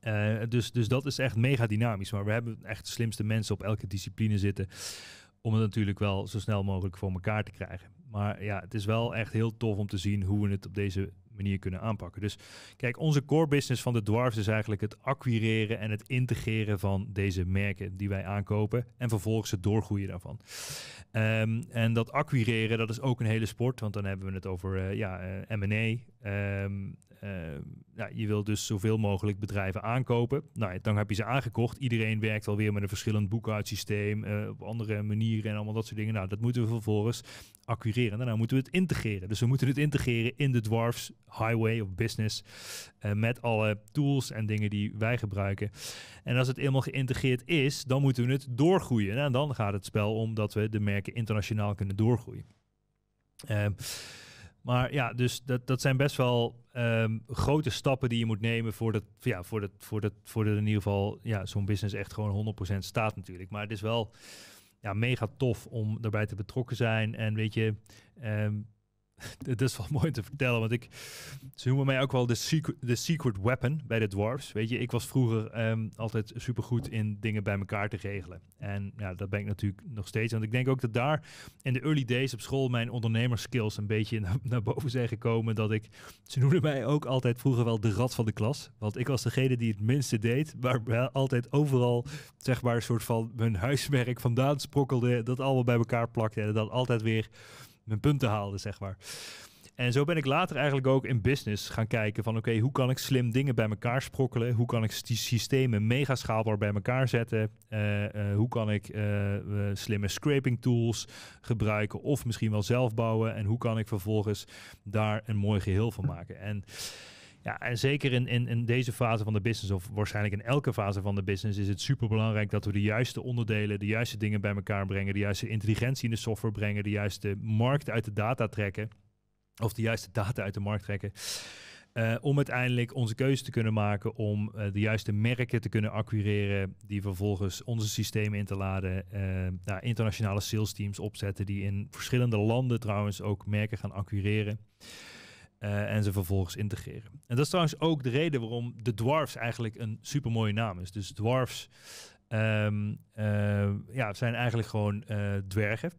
Eh, dus, dus dat is echt mega dynamisch. Maar we hebben echt de slimste mensen op elke discipline zitten. Om het natuurlijk wel zo snel mogelijk voor elkaar te krijgen. Maar ja, het is wel echt heel tof om te zien hoe we het op deze manier kunnen aanpakken. Dus kijk, onze core business van de Dwarfs is eigenlijk het acquireren en het integreren van deze merken die wij aankopen en vervolgens het doorgroeien daarvan. Ehm, en dat acquireren, dat is ook een hele sport, want dan hebben we het over eh, ja, eh, M&A, um, ehm, eh, je wil dus zoveel mogelijk bedrijven aankopen. Nou, dan heb je ze aangekocht. Iedereen werkt alweer met een verschillend boekhoudsysteem, eh, op andere manieren en allemaal dat soort dingen. Nou, dat moeten we vervolgens accureren. Daarna moeten we het integreren. Dus we moeten het integreren in de Dwarfs Highway of Business eh, met alle tools en dingen die wij gebruiken. En als het eenmaal geïntegreerd is, dan moeten we het doorgroeien. Nou, en dan gaat het spel om dat we de merken internationaal kunnen doorgroeien. Uh, maar ja, dus dat, dat zijn best wel ehm, grote stappen die je moet nemen voordat, ja, voordat, voordat, voordat in ieder geval ja, zo'n business echt gewoon 100% staat natuurlijk. Maar het is wel ja, mega tof om daarbij te betrokken zijn. En weet je, ehm, dat is wel mooi te vertellen, want ik, ze noemen mij ook wel de secret, secret weapon bij de dwarfs. Weet je, ik was vroeger um, altijd supergoed in dingen bij elkaar te regelen. En ja, dat ben ik natuurlijk nog steeds. Want ik denk ook dat daar in de early days op school mijn ondernemerskills een beetje naar, boven zijn gekomen. Dat ik, ze noemden mij ook altijd vroeger wel de rat van de klas. Want ik was degene die het minste deed, maar altijd overal, zeg maar, een soort van mijn huiswerk vandaan sprokkelde. Dat allemaal bij elkaar plakte en dat altijd weer mijn punten haalde, zeg maar. En zo ben ik later eigenlijk ook in business gaan kijken van oké, hoe kan ik slim dingen bij elkaar sprokkelen? Hoe kan ik die systemen mega schaalbaar bij elkaar zetten? Eh, eh, hoe kan ik eh, slimme scraping tools gebruiken of misschien wel zelf bouwen? En hoe kan ik vervolgens daar een mooi geheel van maken? En ja, en zeker in, in, in deze fase van de business, of waarschijnlijk in elke fase van de business, is het superbelangrijk dat we de juiste onderdelen, de juiste dingen bij elkaar brengen, de juiste intelligentie in de software brengen, de juiste markt uit de data trekken, of de juiste data uit de markt trekken. Eh, om uiteindelijk onze keuze te kunnen maken om eh, de juiste merken te kunnen acquireren die vervolgens onze systemen in te laden. Uh, nou, internationale sales teams opzetten, die in verschillende landen trouwens ook merken gaan acquireren. Eh, en ze vervolgens integreren. En dat is trouwens ook de reden waarom de Dwarfs eigenlijk een supermooie naam is. Dus Dwarfs ehm, eh, ja, zijn eigenlijk gewoon eh, dwergen.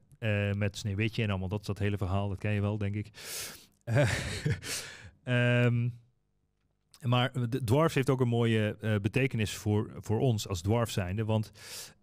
met Sneeuwwitje en allemaal dat, dat hele verhaal. Dat ken je wel, denk ik. Ehm, maar de dwarfs heeft ook een mooie betekenis voor, voor ons als dwarf zijnde. Want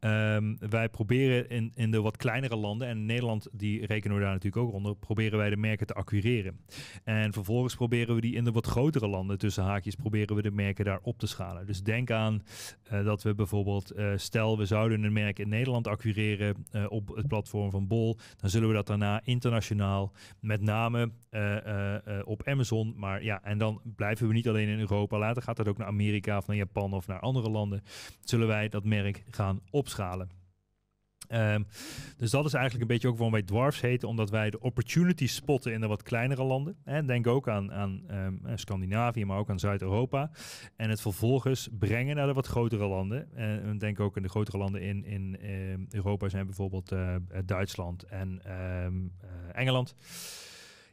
Ehm, wij proberen in, in de wat kleinere landen, en Nederland die rekenen we daar natuurlijk ook onder, proberen wij de merken te acquireren. En vervolgens proberen we die in de wat grotere landen, tussen haakjes, proberen we de merken daar op te schalen. Dus denk aan eh, dat we bijvoorbeeld, eh, stel we zouden een merk in Nederland acquireren eh, op het platform van Bol, dan zullen we dat daarna internationaal, met name op Amazon, maar ja, en dan blijven we niet alleen in Europa, later gaat dat ook naar Amerika of naar Japan of naar andere landen, zullen wij dat merk gaan opschalen opschalen. Ehm, dus dat is eigenlijk een beetje ook waarom wij dwarfs heten, omdat wij de opportunities spotten in de wat kleinere landen. En denk ook aan, ehm, aan Scandinavië, maar ook aan Zuid-Europa. En het vervolgens brengen naar de wat grotere landen. Eh, en denk ook in de grotere landen in, in, ehm, Europa zijn bijvoorbeeld eh, Duitsland en eh, Engeland.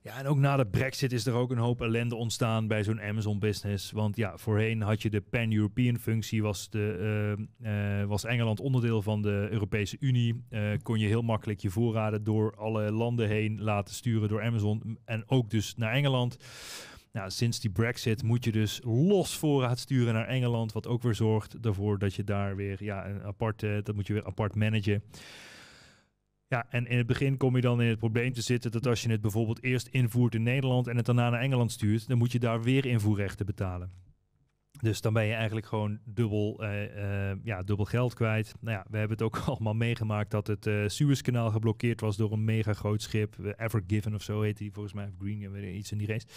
Ja, en ook na de brexit is er ook een hoop ellende ontstaan bij zo'n Amazon-business. Want ja, voorheen had je de pan-European functie, was, de, eh, eh, was Engeland onderdeel van de Europese Unie. Eh, kon je heel makkelijk je voorraden door alle landen heen laten sturen door Amazon. En ook dus naar Engeland. Nou, sinds die brexit moet je dus los voorraad sturen naar Engeland. Wat ook weer zorgt ervoor dat je daar weer ja, een aparte, dat moet je weer apart managen. Ja, en in het begin kom je dan in het probleem te zitten dat als je het bijvoorbeeld eerst invoert in Nederland en het daarna naar Engeland stuurt, dan moet je daar weer invoerrechten betalen. Dus dan ben je eigenlijk gewoon dubbel, eh, eh, ja, dubbel geld kwijt. Nou ja, we hebben het ook allemaal meegemaakt dat het uh, Suezkanaal geblokkeerd was door een mega groot schip. Ever Given of zo heette die volgens mij. Of Green, iets in die race.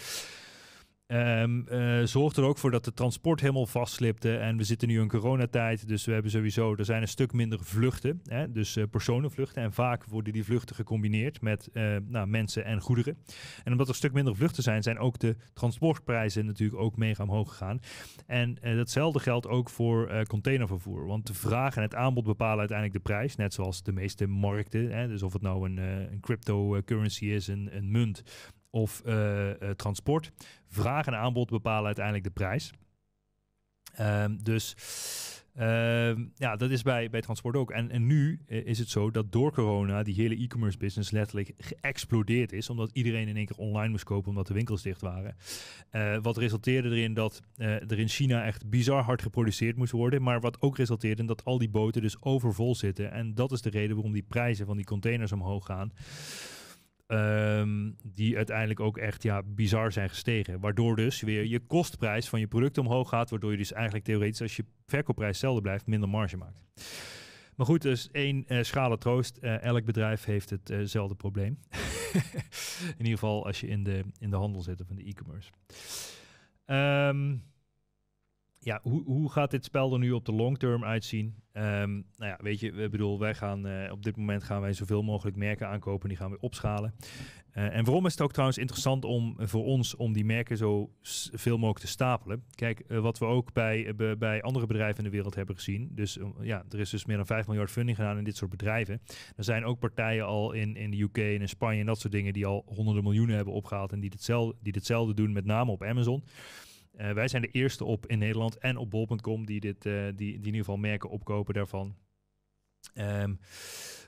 Um, ehm, eh, zorgt er ook voor dat de transport helemaal vastslipte. En we zitten nu in coronatijd, dus we hebben sowieso, er zijn een stuk minder vluchten. Hè, dus eh, personenvluchten. En vaak worden die vluchten gecombineerd met eh, nou, mensen en goederen. En omdat er een stuk minder vluchten zijn, zijn ook de transportprijzen natuurlijk ook mega omhoog gegaan. En datzelfde geldt ook voor containervervoer. Want de vraag en het aanbod bepalen uiteindelijk de prijs. Net zoals de meeste markten. Hè, dus of het nou een, een cryptocurrency is, een munt of eh, eh, transport. Vraag en aanbod bepalen uiteindelijk de prijs. Ehm, dus ehm, ja, dat is bij, bij transport ook. En, en nu eh, is het zo dat door corona die hele e-commerce business letterlijk geëxplodeerd is. Omdat iedereen in één keer online moest kopen omdat de winkels dicht waren. wat resulteerde erin dat er in China echt bizar hard geproduceerd moest worden. Maar wat ook resulteerde in dat al die boten dus overvol zitten. En dat is de reden waarom die prijzen van die containers omhoog gaan. Um, die uiteindelijk ook echt ja, bizar zijn gestegen. Waardoor dus weer je kostprijs van je product omhoog gaat. Waardoor je dus eigenlijk theoretisch, als je verkoopprijs hetzelfde blijft, minder marge maakt. Maar goed, dus één uh, troost. Eh, elk bedrijf heeft hetzelfde eh, probleem. in ieder geval als je in de, in de handel zit of in de e-commerce. Um, ja, hoe, hoe gaat dit spel er nu op de long term uitzien? Ehm, nou ja, weet je, we bedoel, wij gaan eh, op dit moment gaan wij zoveel mogelijk merken aankopen. Die gaan we opschalen. Eh, en waarom is het ook trouwens interessant om eh, voor ons om die merken zo veel mogelijk te stapelen? Kijk, wat we ook bij, bij andere bedrijven in de wereld hebben gezien. Dus ja, er is dus meer dan 5 miljard funding gedaan in dit soort bedrijven. Er zijn ook partijen al in, in de UK en in Spanje en dat soort dingen die al honderden miljoenen hebben opgehaald en die hetzelfde, die hetzelfde doen, met name op Amazon. Eh, wij zijn de eerste op in Nederland en op bol.com die, dit, eh, die, die in ieder geval merken opkopen daarvan. Ehm,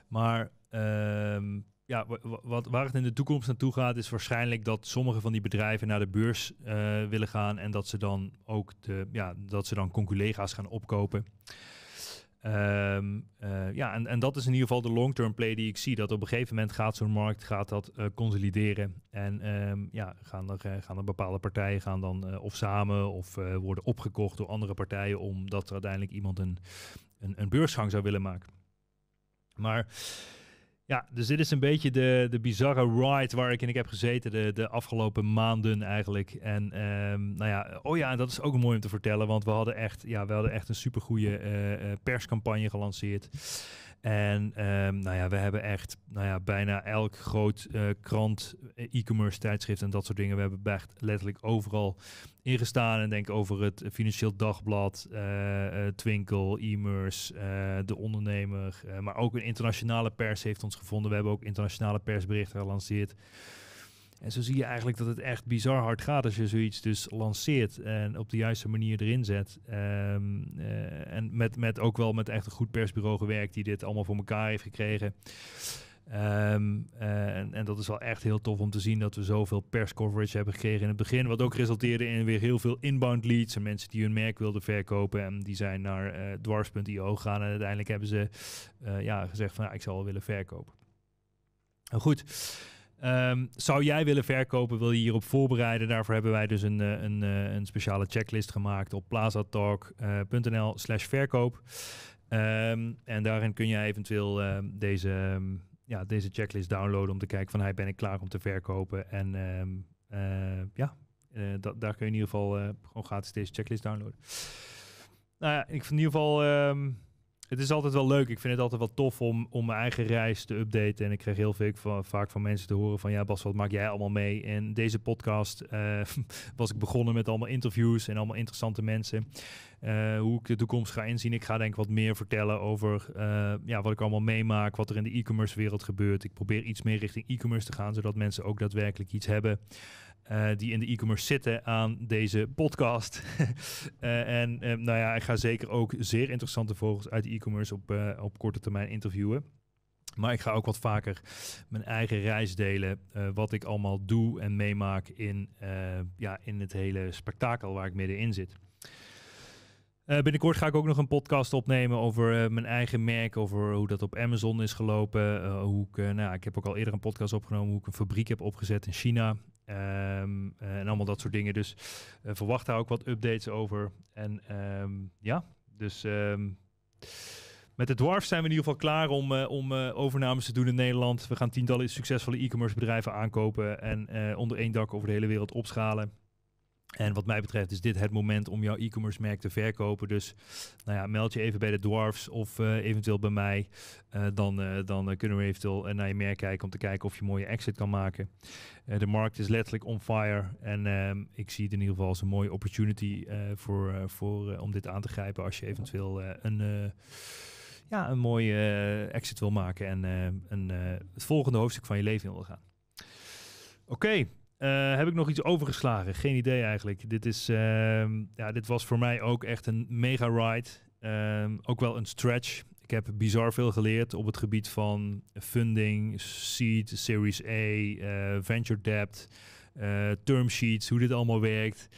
maar ehm, ja, wat, waar het in de toekomst naartoe gaat, is waarschijnlijk dat sommige van die bedrijven naar de beurs eh, willen gaan en dat ze dan ook de, ja, dat ze dan conculega's gaan opkopen. Ehm, eh, ja, en, en dat is in ieder geval de long-term play die ik zie. Dat op een gegeven moment gaat zo'n markt gaat dat, eh, consolideren. En ehm, ja, gaan er, eh, gaan er bepaalde partijen gaan dan of samen of worden opgekocht door andere partijen. Omdat er uiteindelijk iemand een, een, een beursgang zou willen maken. Maar ja, dus dit is een beetje de, de bizarre ride waar ik in ik heb gezeten de, de afgelopen maanden eigenlijk. En ehm, nou ja, oh ja, dat is ook mooi om te vertellen, want we hadden echt, ja, we hadden echt een supergoeie uh, perscampagne gelanceerd. En ehm, nou ja, we hebben echt nou ja, bijna elk groot eh, krant, eh, e-commerce tijdschrift en dat soort dingen. We hebben echt letterlijk overal ingestaan en denk over het Financieel Dagblad, eh, Twinkel, e-merse, De Ondernemer. maar ook een internationale pers heeft ons gevonden. We hebben ook internationale persberichten gelanceerd. En zo zie je eigenlijk dat het echt bizar hard gaat als je zoiets dus lanceert en op de juiste manier erin zet. Ehm, eh, en met, met ook wel met echt een goed persbureau gewerkt die dit allemaal voor elkaar heeft gekregen. Ehm, eh, en, en, dat is wel echt heel tof om te zien dat we zoveel perscoverage hebben gekregen in het begin. Wat ook resulteerde in weer heel veel inbound leads en mensen die hun merk wilden verkopen. En die zijn naar uh, eh, dwars.io gegaan en uiteindelijk hebben ze ja, gezegd van ja, ik zal wel willen verkopen. Nou goed, Ehm, zou jij willen verkopen? Wil je hierop voorbereiden? Daarvoor hebben wij dus een, eh, een, eh, een speciale checklist gemaakt op plazatalk.nl/slash verkoop. Ehm, en daarin kun je eventueel ehm, deze, ja, deze checklist downloaden om te kijken van hij ben ik klaar om te verkopen. En eh, ja, daar kun je in ieder geval gewoon gratis deze checklist downloaden. Nou ja, ik vind in ieder geval het is altijd wel leuk. Ik vind het altijd wel tof om, om mijn eigen reis te updaten. En ik krijg heel veel vaak van mensen te horen van... ja Bas, wat maak jij allemaal mee? En deze podcast eh, was ik begonnen met allemaal interviews... en allemaal interessante mensen. Eh, hoe ik de toekomst ga inzien. Ik ga denk ik wat meer vertellen over eh, ja, wat ik allemaal meemaak... wat er in de e-commerce wereld gebeurt. Ik probeer iets meer richting e-commerce te gaan... zodat mensen ook daadwerkelijk iets hebben... Eh, die in de e-commerce zitten aan deze podcast. Eh, en eh, nou ja, ik ga zeker ook zeer interessante vogels uit de e-commerce op, op korte termijn interviewen. Maar ik ga ook wat vaker mijn eigen reis delen. wat ik allemaal doe en meemaak in, ja, in het hele spektakel waar ik middenin zit. binnenkort ga ik ook nog een podcast opnemen over mijn eigen merk, over hoe dat op Amazon is gelopen. hoe ik, nou, ik heb ook al eerder een podcast opgenomen hoe ik een fabriek heb opgezet in China. Ehm, eh, en allemaal dat soort dingen. Dus eh, verwacht daar ook wat updates over. En ehm, ja, dus ehm, met de Dwarf zijn we in ieder geval klaar om, eh, om overnames te doen in Nederland. We gaan tientallen succesvolle e-commerce bedrijven aankopen en onder één dak over de hele wereld opschalen. En wat mij betreft is dit het moment om jouw e-commerce merk te verkopen. Dus nou ja, meld je even bij de Dwarfs of eh, eventueel bij mij. Eh, dan eh, dan kunnen we eventueel naar je merk kijken om te kijken of je een mooie exit kan maken. de markt is letterlijk on fire. En ehm, ik zie het in ieder geval als een mooie opportunity voor, voor, om dit aan te grijpen als je eventueel een ja, een mooie exit wil maken en een, het volgende hoofdstuk van je leven wil gaan. Oké, eh, heb ik nog iets overgeslagen? Geen idee eigenlijk. Dit, is, ehm, ja, dit was voor mij ook echt een mega ride. Ehm, ook wel een stretch. Ik heb bizar veel geleerd op het gebied van funding, seed, series A, eh, venture debt, eh, term sheets, hoe dit allemaal werkt.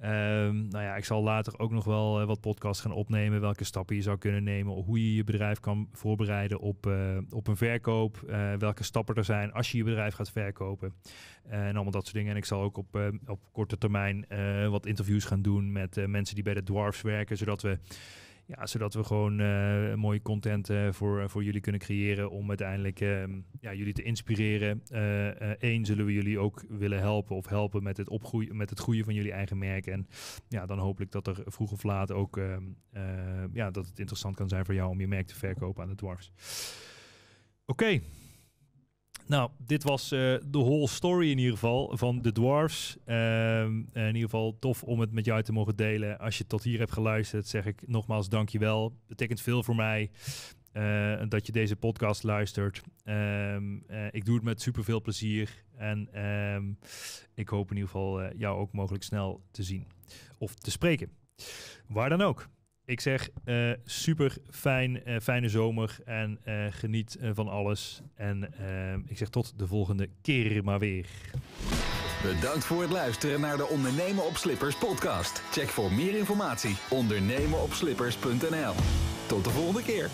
Ehm, nou ja, ik zal later ook nog wel eh, wat podcasts gaan opnemen. Welke stappen je zou kunnen nemen. Hoe je je bedrijf kan voorbereiden op, eh, op een verkoop. Eh, welke stappen er zijn als je je bedrijf gaat verkopen. en allemaal dat soort dingen. En ik zal ook op, op korte termijn wat interviews gaan doen met mensen die bij de Dwarfs werken. Zodat we ja, zodat we gewoon uh, mooie content eh, voor, eh, voor jullie kunnen creëren om uiteindelijk ehm, ja, jullie te inspireren. Eén, zullen we jullie ook willen helpen of helpen met het, opgroeien, met het groeien van jullie eigen merk. En ja, dan hopelijk dat er vroeg of laat ook ehm, ja, dat het interessant kan zijn voor jou om je merk te verkopen aan de dwarfs. Oké, nou, dit was eh, de whole story in ieder geval van de Dwarfs. Ehm, in ieder geval tof om het met jou te mogen delen. Als je tot hier hebt geluisterd, zeg ik nogmaals dankjewel. Betekent veel voor mij eh, dat je deze podcast luistert. Ehm, eh, ik doe het met superveel plezier. En ehm, ik hoop in ieder geval jou ook mogelijk snel te zien of te spreken. Waar dan ook ik zeg eh, super fijn, eh, fijne zomer en eh, geniet van alles. En ik zeg tot de volgende keer maar weer. Bedankt voor het luisteren naar de Ondernemen op Slippers podcast. Check voor meer informatie ondernemenopslippers.nl. Tot de volgende keer.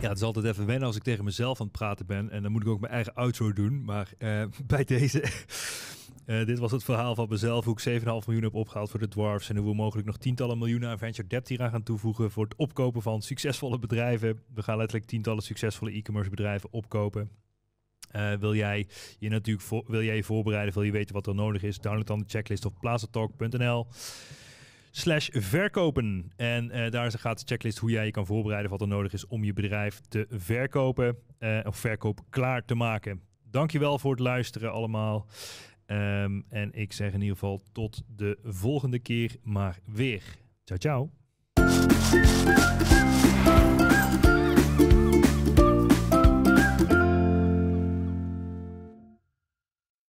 Ja, het is altijd even wennen als ik tegen mezelf aan het praten ben. En dan moet ik ook mijn eigen outro doen. Maar bij deze... Eh, dit was het verhaal van mezelf, hoe ik 7,5 miljoen heb opgehaald voor de Dwarfs en hoe we mogelijk nog tientallen miljoenen aan venture debt hieraan gaan toevoegen voor het opkopen van succesvolle bedrijven. We gaan letterlijk tientallen succesvolle e-commerce bedrijven opkopen. Eh, wil, jij je natuurlijk wil jij je voorbereiden, wil je weten wat er nodig is, download dan de checklist op plazatalk.nl slash verkopen. En uh, daar gaat de checklist hoe jij je kan voorbereiden wat er nodig is om je bedrijf te verkopen of verkoop klaar te maken. Dankjewel voor het luisteren allemaal. Ehm, en ik zeg in ieder geval tot de volgende keer maar weer. Ciao, ciao.